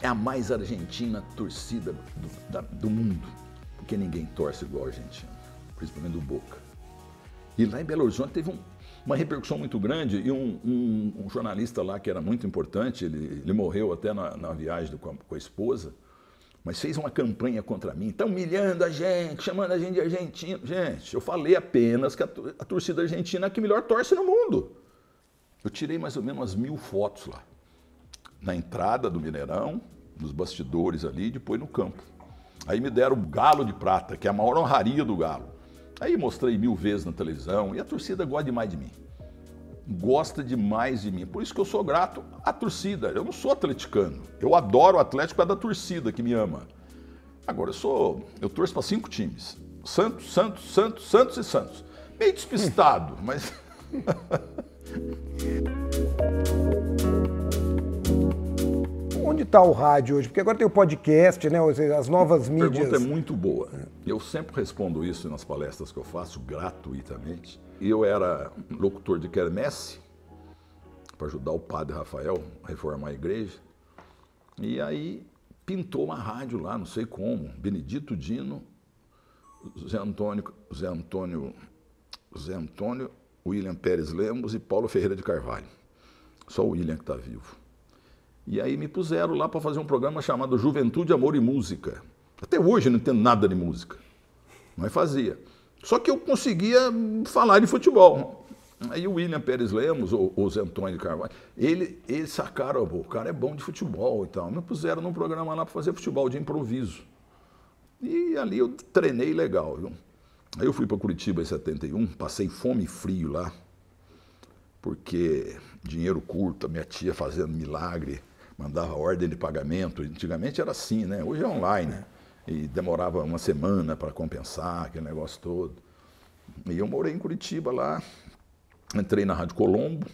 é a mais argentina torcida do, da, do mundo, porque ninguém torce igual a Argentina, principalmente do Boca. E lá em Belo Horizonte teve um, uma repercussão muito grande e um, um, um, jornalista lá que era muito importante, ele, ele morreu até na, na viagem do, com, a, com a esposa, mas fez uma campanha contra mim, estão humilhando a gente, chamando a gente de argentino. Gente, eu falei apenas que a, a torcida argentina é a que melhor torce no mundo. Eu tirei mais ou menos umas mil fotos lá, na entrada do Mineirão, nos bastidores ali, e depois no campo. Aí me deram o Galo de Prata, que é a maior honraria do Galo. Aí mostrei mil vezes na televisão e a torcida gosta demais de mim gosta demais de mim. Por isso que eu sou grato à torcida. Eu não sou atleticano. Eu adoro o Atlético, é da torcida que me ama. Agora, eu sou. Eu torço para cinco times: Santos, Santos, Santos, Santos e Santos. Meio despistado, mas. onde está o rádio hoje? Porque agora tem o podcast, né? as novas mídias. A pergunta é muito boa. Eu sempre respondo isso nas palestras que eu faço, gratuitamente. Eu era locutor de quermesse, para ajudar o padre Rafael a reformar a igreja. E aí pintou uma rádio lá, não sei como, Benedito Dino, Zé Antônio, Zé Antônio, Zé Antônio, William Pérez Lemos e Paulo Ferreira de Carvalho. Só o William que está vivo. E aí me puseram lá para fazer um programa chamado Juventude, Amor e Música. Até hoje não entendo nada de música, mas fazia. Só que eu conseguia falar de futebol. Aí o William Pérez Lemos, ou, o Zé Antônio de Carvalho, ele, eles sacaram, o cara é bom de futebol e tal. Me puseram num programa lá para fazer futebol de improviso. E ali eu treinei legal, viu? Aí eu fui para Curitiba em 71, passei fome e frio lá, porque dinheiro curto, minha tia fazendo milagre mandava ordem de pagamento. Antigamente era assim, né? Hoje é online. Né? E demorava uma semana para compensar aquele negócio todo. E eu morei em Curitiba lá, entrei na Rádio Colombo,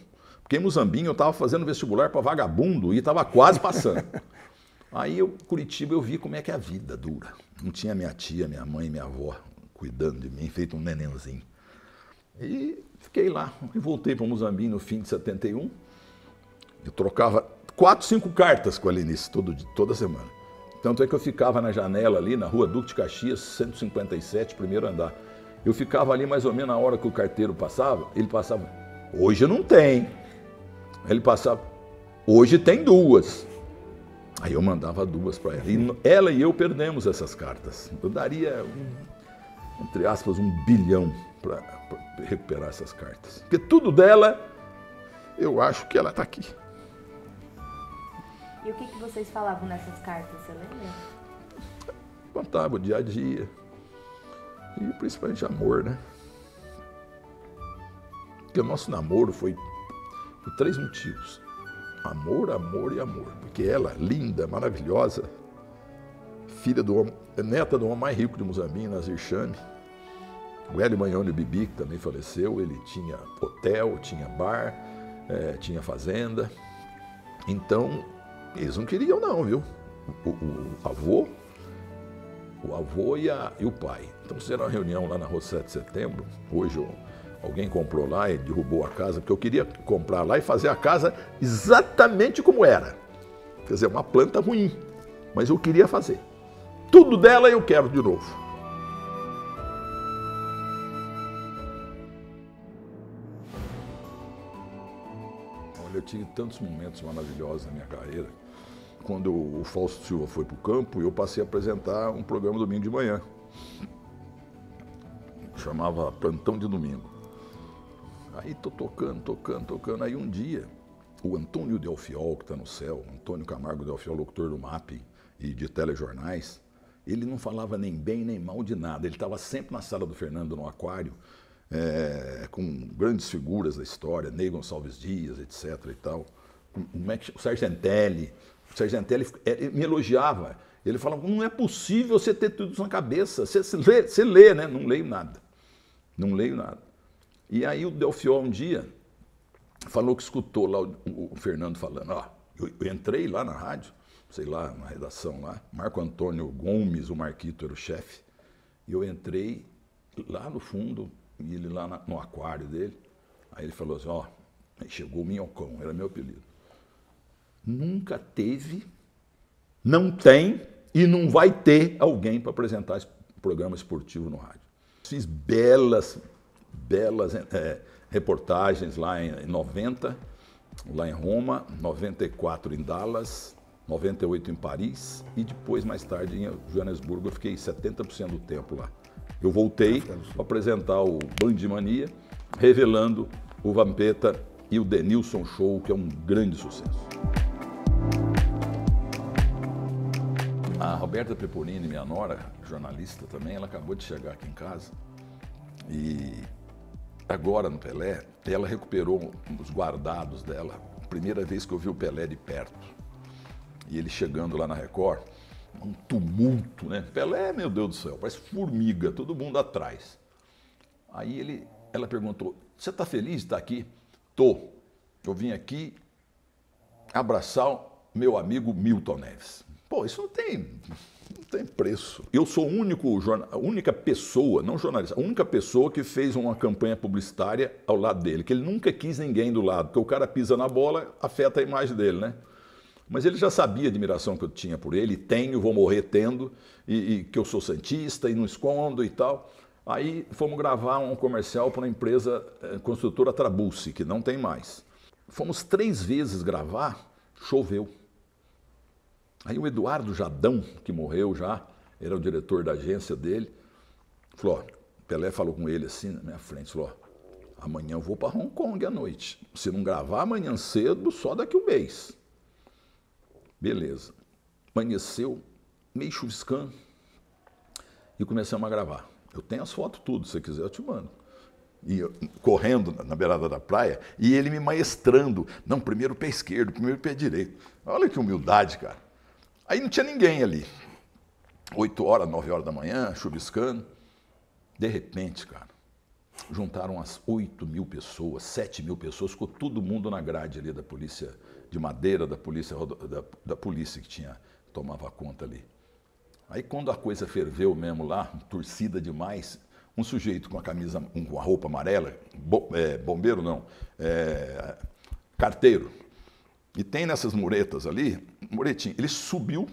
porque em Muzambinho eu estava fazendo vestibular para vagabundo e estava quase passando. Aí eu, Curitiba, eu vi como é que é a vida dura. Não tinha minha tia, minha mãe, minha avó cuidando de mim, feito um nenenzinho. E fiquei lá. E voltei para Muzambinho no fim de 71. Eu trocava quatro, cinco cartas com a Lenice todo, toda semana. Tanto é que eu ficava na janela ali, na rua Duque de Caxias, 157, primeiro andar. Eu ficava ali mais ou menos na hora que o carteiro passava, ele passava, hoje não tem. Ele passava, hoje tem duas. Aí eu mandava duas para ela. E ela e eu perdemos essas cartas. Eu daria, um, entre aspas, um bilhão para recuperar essas cartas. Porque tudo dela, eu acho que ela está aqui. E o que, que vocês falavam nessas cartas, você lembra? Contava o dia a dia. E principalmente amor, né? Porque o nosso namoro foi por três motivos: amor, amor e amor. Porque ela, linda, maravilhosa, filha do homem, neta do homem mais rico de Muzambinho, Nazir Chame, o Hélio Magnone Bibi, que também faleceu, ele tinha hotel, tinha bar, é, tinha fazenda. Então, eles não queriam, não, viu? O, o, o avô, o avô e, a, e o pai. Então fizeram uma reunião lá na Rua 7 de Setembro. Hoje eu, alguém comprou lá e derrubou a casa, porque eu queria comprar lá e fazer a casa exatamente como era. Quer dizer, uma planta ruim, mas eu queria fazer. Tudo dela eu quero de novo. Eu tive tantos momentos maravilhosos na minha carreira. Quando o Fausto Silva foi para o campo, eu passei a apresentar um programa domingo de manhã. Chamava Plantão de Domingo. Aí tô tocando, tocando, tocando. Aí um dia, o Antônio Delfiol, que está no céu, Antônio Camargo Delfiol, locutor do MAP e de telejornais, ele não falava nem bem nem mal de nada. Ele estava sempre na sala do Fernando, no aquário, é, com grandes figuras da história, Ney Gonçalves Dias, etc. e tal. Como é que, o Sargentelli. O Sargentelli é, me elogiava. Ele falava, não é possível você ter tudo isso na cabeça. Você, você, lê, você lê, né? Não leio nada. Não leio nada. E aí o Delfiol um dia falou que escutou lá o, o, o Fernando falando, ó, eu, eu, entrei lá na rádio, sei lá, na redação lá, Marco Antônio Gomes, o Marquito era o chefe, e eu entrei lá no fundo, e ele lá na, no aquário dele, aí ele falou assim, ó, aí chegou o Minhocão, era meu apelido. Nunca teve, não tem e não vai ter alguém para apresentar esse programa esportivo no rádio. Fiz belas, belas é, é reportagens lá em, em 90, lá em Roma, 94 em Dallas, 98 em Paris e depois, mais tarde, em Joanesburgo, eu fiquei 70% do tempo lá. Eu voltei é, para apresentar o Bandimania, revelando o Vampeta e o Denilson Show, que é um grande sucesso. A Roberta Peponini, minha nora, jornalista também, ela acabou de chegar aqui em casa e agora no Pelé, ela recuperou os guardados dela. Primeira vez que eu vi o Pelé de perto. E ele chegando lá na Record, um tumulto, né? Pelé, meu Deus do céu, parece formiga, todo mundo atrás. Aí ele, ela perguntou: Você está feliz de estar tá aqui? Tô. Eu vim aqui abraçar meu amigo Milton Neves. Pô, isso não tem, não tem preço. Eu sou único, a única pessoa, não jornalista, a única pessoa que fez uma campanha publicitária ao lado dele, que ele nunca quis ninguém do lado, porque o cara pisa na bola, afeta a imagem dele, né? Mas ele já sabia a admiração que eu tinha por ele, tenho, vou morrer tendo, e, e que eu sou santista e não escondo e tal. Aí fomos gravar um comercial para uma empresa eh, construtora Trabuce, que não tem mais. Fomos três vezes gravar, choveu. Aí o Eduardo Jadão, que morreu já, era o diretor da agência dele, falou: ó, Pelé falou com ele assim na minha frente, falou: ó, amanhã eu vou para Hong Kong à noite. Se não gravar amanhã cedo, só daqui um mês. Beleza. Amanheceu, meio chuviscando, e começamos a gravar. Eu tenho as fotos tudo, se quiser eu te mando. E eu, correndo na, na beirada da praia, e ele me maestrando. Não, primeiro pé esquerdo, primeiro pé direito. Olha que humildade, cara. Aí não tinha ninguém ali. Oito horas, nove horas da manhã, chuviscando. De repente, cara, juntaram as oito mil pessoas, sete mil pessoas, ficou todo mundo na grade ali da polícia de madeira da polícia, da, da polícia que tinha tomava conta ali. Aí quando a coisa ferveu mesmo lá, torcida demais, um sujeito com a camisa, com a roupa amarela, bo, é, bombeiro não, é, carteiro, e tem nessas muretas ali, muretinho, ele subiu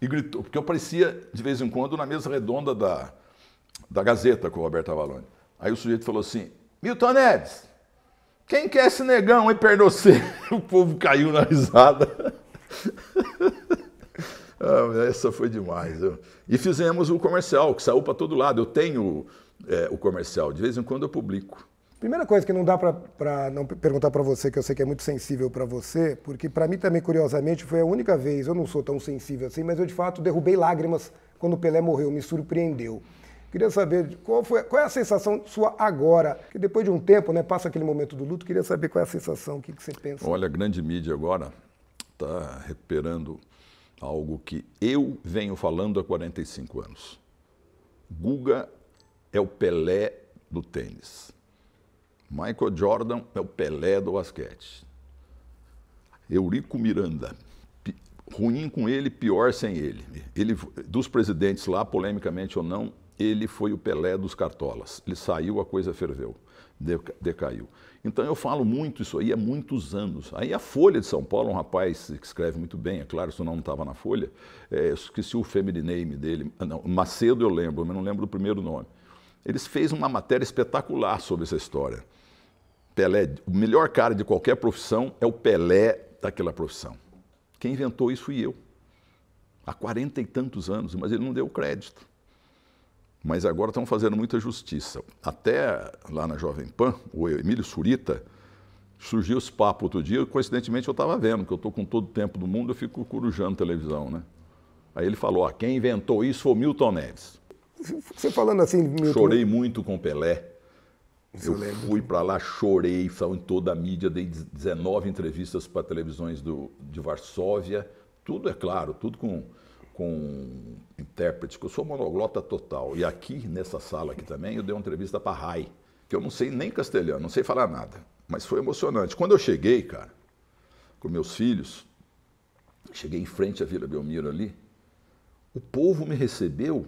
e gritou, porque eu parecia de vez em quando na mesa redonda da, da Gazeta com o Roberto Avalone. Aí o sujeito falou assim, Milton Neves, quem quer é esse negão, hein, Pernocê? O povo caiu na risada. Ah, essa foi demais. E fizemos o comercial, que saiu para todo lado. Eu tenho é, o comercial, de vez em quando eu publico. Primeira coisa que não dá para não perguntar para você, que eu sei que é muito sensível para você, porque para mim também, curiosamente, foi a única vez, eu não sou tão sensível assim, mas eu de fato derrubei lágrimas quando o Pelé morreu, me surpreendeu. Queria saber qual, foi, qual é a sensação sua agora, que depois de um tempo, né, passa aquele momento do luto, queria saber qual é a sensação, o que, que você pensa. Olha, a grande mídia agora está recuperando algo que eu venho falando há 45 anos. Guga é o Pelé do tênis. Michael Jordan é o Pelé do basquete. Eurico Miranda, ruim com ele, pior sem ele. ele dos presidentes lá, polemicamente ou não, ele foi o Pelé dos cartolas. Ele saiu, a coisa ferveu, decaiu. Então eu falo muito isso aí há muitos anos. Aí a Folha de São Paulo, um rapaz que escreve muito bem, é claro, isso não estava na Folha, é, eu esqueci o family name dele, ah, não, Macedo eu lembro, mas não lembro do primeiro nome. Eles fez uma matéria espetacular sobre essa história. Pelé, o melhor cara de qualquer profissão é o Pelé daquela profissão. Quem inventou isso fui eu. Há quarenta e tantos anos, mas ele não deu crédito mas agora estão fazendo muita justiça. Até lá na Jovem Pan, o Emílio Surita, surgiu esse papo outro dia, coincidentemente eu estava vendo, que eu estou com todo o tempo do mundo, eu fico corujando televisão, né? Aí ele falou, quem inventou isso foi Milton Neves. Você falando assim... Milton... Chorei muito com Pelé. Isso eu lembro. fui para lá, chorei, saiu em toda a mídia, dei 19 entrevistas para televisões do, de Varsóvia, tudo é claro, tudo com com intérpretes, que eu sou monoglota total. E aqui, nessa sala aqui também, eu dei uma entrevista para a RAI, que eu não sei nem castelhano, não sei falar nada. Mas foi emocionante. Quando eu cheguei, cara, com meus filhos, cheguei em frente à Vila Belmiro ali, o povo me recebeu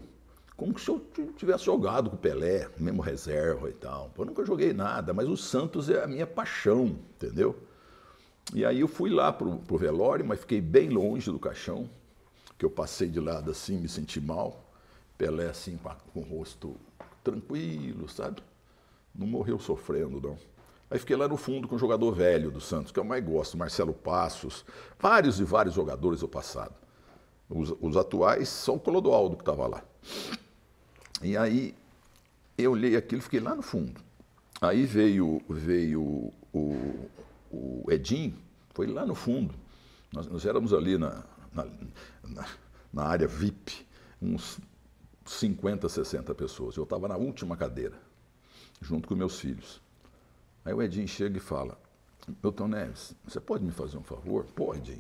como se eu tivesse jogado com o Pelé, mesmo reserva e tal. Eu nunca joguei nada, mas o Santos é a minha paixão, entendeu? E aí eu fui lá pro, pro velório, mas fiquei bem longe do caixão, que eu passei de lado assim, me senti mal. Pelé, assim, com, a, com o rosto tranquilo, sabe? Não morreu sofrendo, não. Aí fiquei lá no fundo com o jogador velho do Santos, que eu é mais gosto, Marcelo Passos, vários e vários jogadores do passado. Os, os atuais, só o Clodoaldo que estava lá. E aí eu olhei aquilo e fiquei lá no fundo. Aí veio, veio o, o Edinho, foi lá no fundo. Nós, nós éramos ali na na, na, na área VIP, uns 50, 60 pessoas. Eu estava na última cadeira, junto com meus filhos. Aí o Edinho chega e fala: Milton Neves, você pode me fazer um favor? Pode.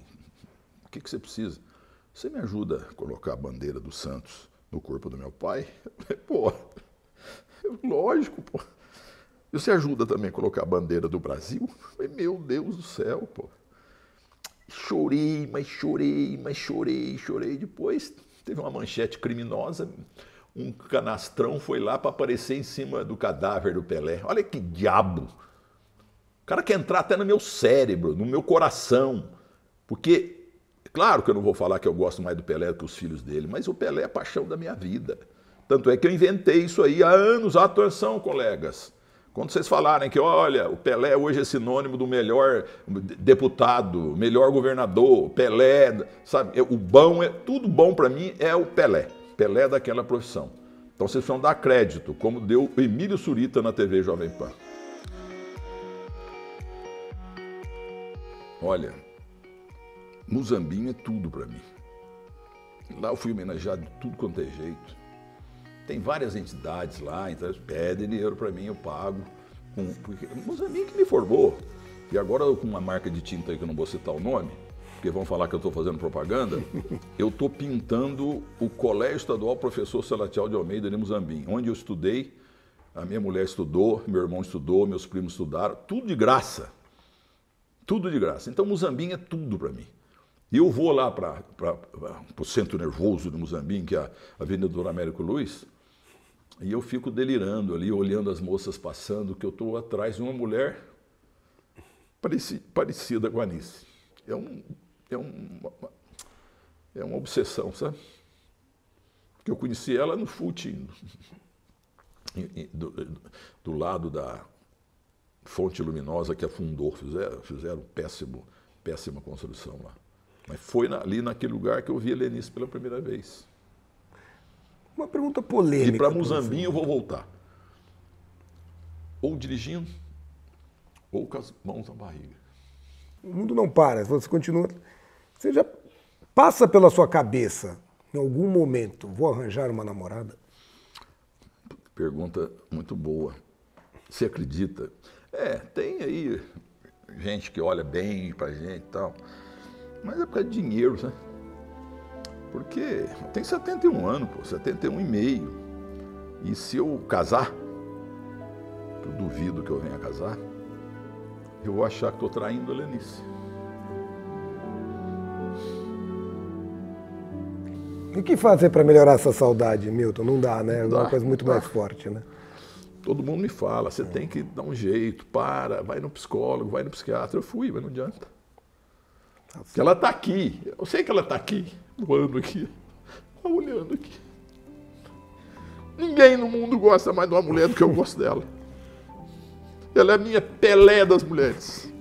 O que, que você precisa? Você me ajuda a colocar a bandeira do Santos no corpo do meu pai? Pô, lógico, pô. E você ajuda também a colocar a bandeira do Brasil? Meu Deus do céu, pô. Chorei, mas chorei, mas chorei, chorei. Depois teve uma manchete criminosa. Um canastrão foi lá para aparecer em cima do cadáver do Pelé. Olha que diabo! O cara quer entrar até no meu cérebro, no meu coração. Porque, claro que eu não vou falar que eu gosto mais do Pelé do que os filhos dele, mas o Pelé é a paixão da minha vida. Tanto é que eu inventei isso aí há anos. Atenção, colegas. Quando vocês falarem que, olha, o Pelé hoje é sinônimo do melhor deputado, melhor governador, Pelé, sabe? O bom é tudo bom para mim é o Pelé, Pelé é daquela profissão. Então vocês vão dar crédito, como deu Emílio Surita na TV Jovem Pan. Olha, Muzambinho é tudo para mim. Lá eu fui homenageado de tudo quanto é jeito. Tem várias entidades lá, então eles pedem dinheiro para mim, eu pago. Com, porque Moçambique me formou. E agora com uma marca de tinta aí que eu não vou citar o nome, porque vão falar que eu estou fazendo propaganda, eu estou pintando o Colégio Estadual Professor Salatiel de Almeida de Muzambim, onde eu estudei, a minha mulher estudou, meu irmão estudou, meus primos estudaram, tudo de graça. Tudo de graça. Então Muzambim é tudo para mim. E eu vou lá para o centro nervoso de Muzambim, que é a Avenida do Américo Luiz, e eu fico delirando ali, olhando as moças passando, que eu estou atrás de uma mulher parecida com a Anice. É, um, é, uma, é uma obsessão, sabe? Porque eu conheci ela no footing, do, do, lado da fonte luminosa que afundou. Fizeram, fizeram péssimo, péssima construção lá. Mas foi ali naquele lugar que eu vi a Lenice pela primeira vez. Uma pergunta polêmica. E para Muzambinho eu vou voltar. Ou dirigindo, ou com as mãos na barriga. O mundo não para, você continua. Você já passa pela sua cabeça, em algum momento, vou arranjar uma namorada? Pergunta muito boa. Você acredita? É, tem aí gente que olha bem pra gente e tal. Mas é por causa de dinheiro, né? Porque eu tenho 71 anos, pô, 71 e meio. E se eu casar, que eu duvido que eu venha casar, eu vou achar que estou traindo a Lenice. E o que fazer para melhorar essa saudade, Milton? Não dá, né? é uma coisa muito dá. mais forte, né? Todo mundo me fala, você é. tem que dar um jeito, para, vai no psicólogo, vai no psiquiatra. Eu fui, mas não adianta. Nossa. Tá Porque ela está aqui. Eu sei que ela está aqui voando aqui, tá olhando aqui. Ninguém no mundo gosta mais de uma mulher do que eu gosto dela. Ela é a minha Pelé das mulheres.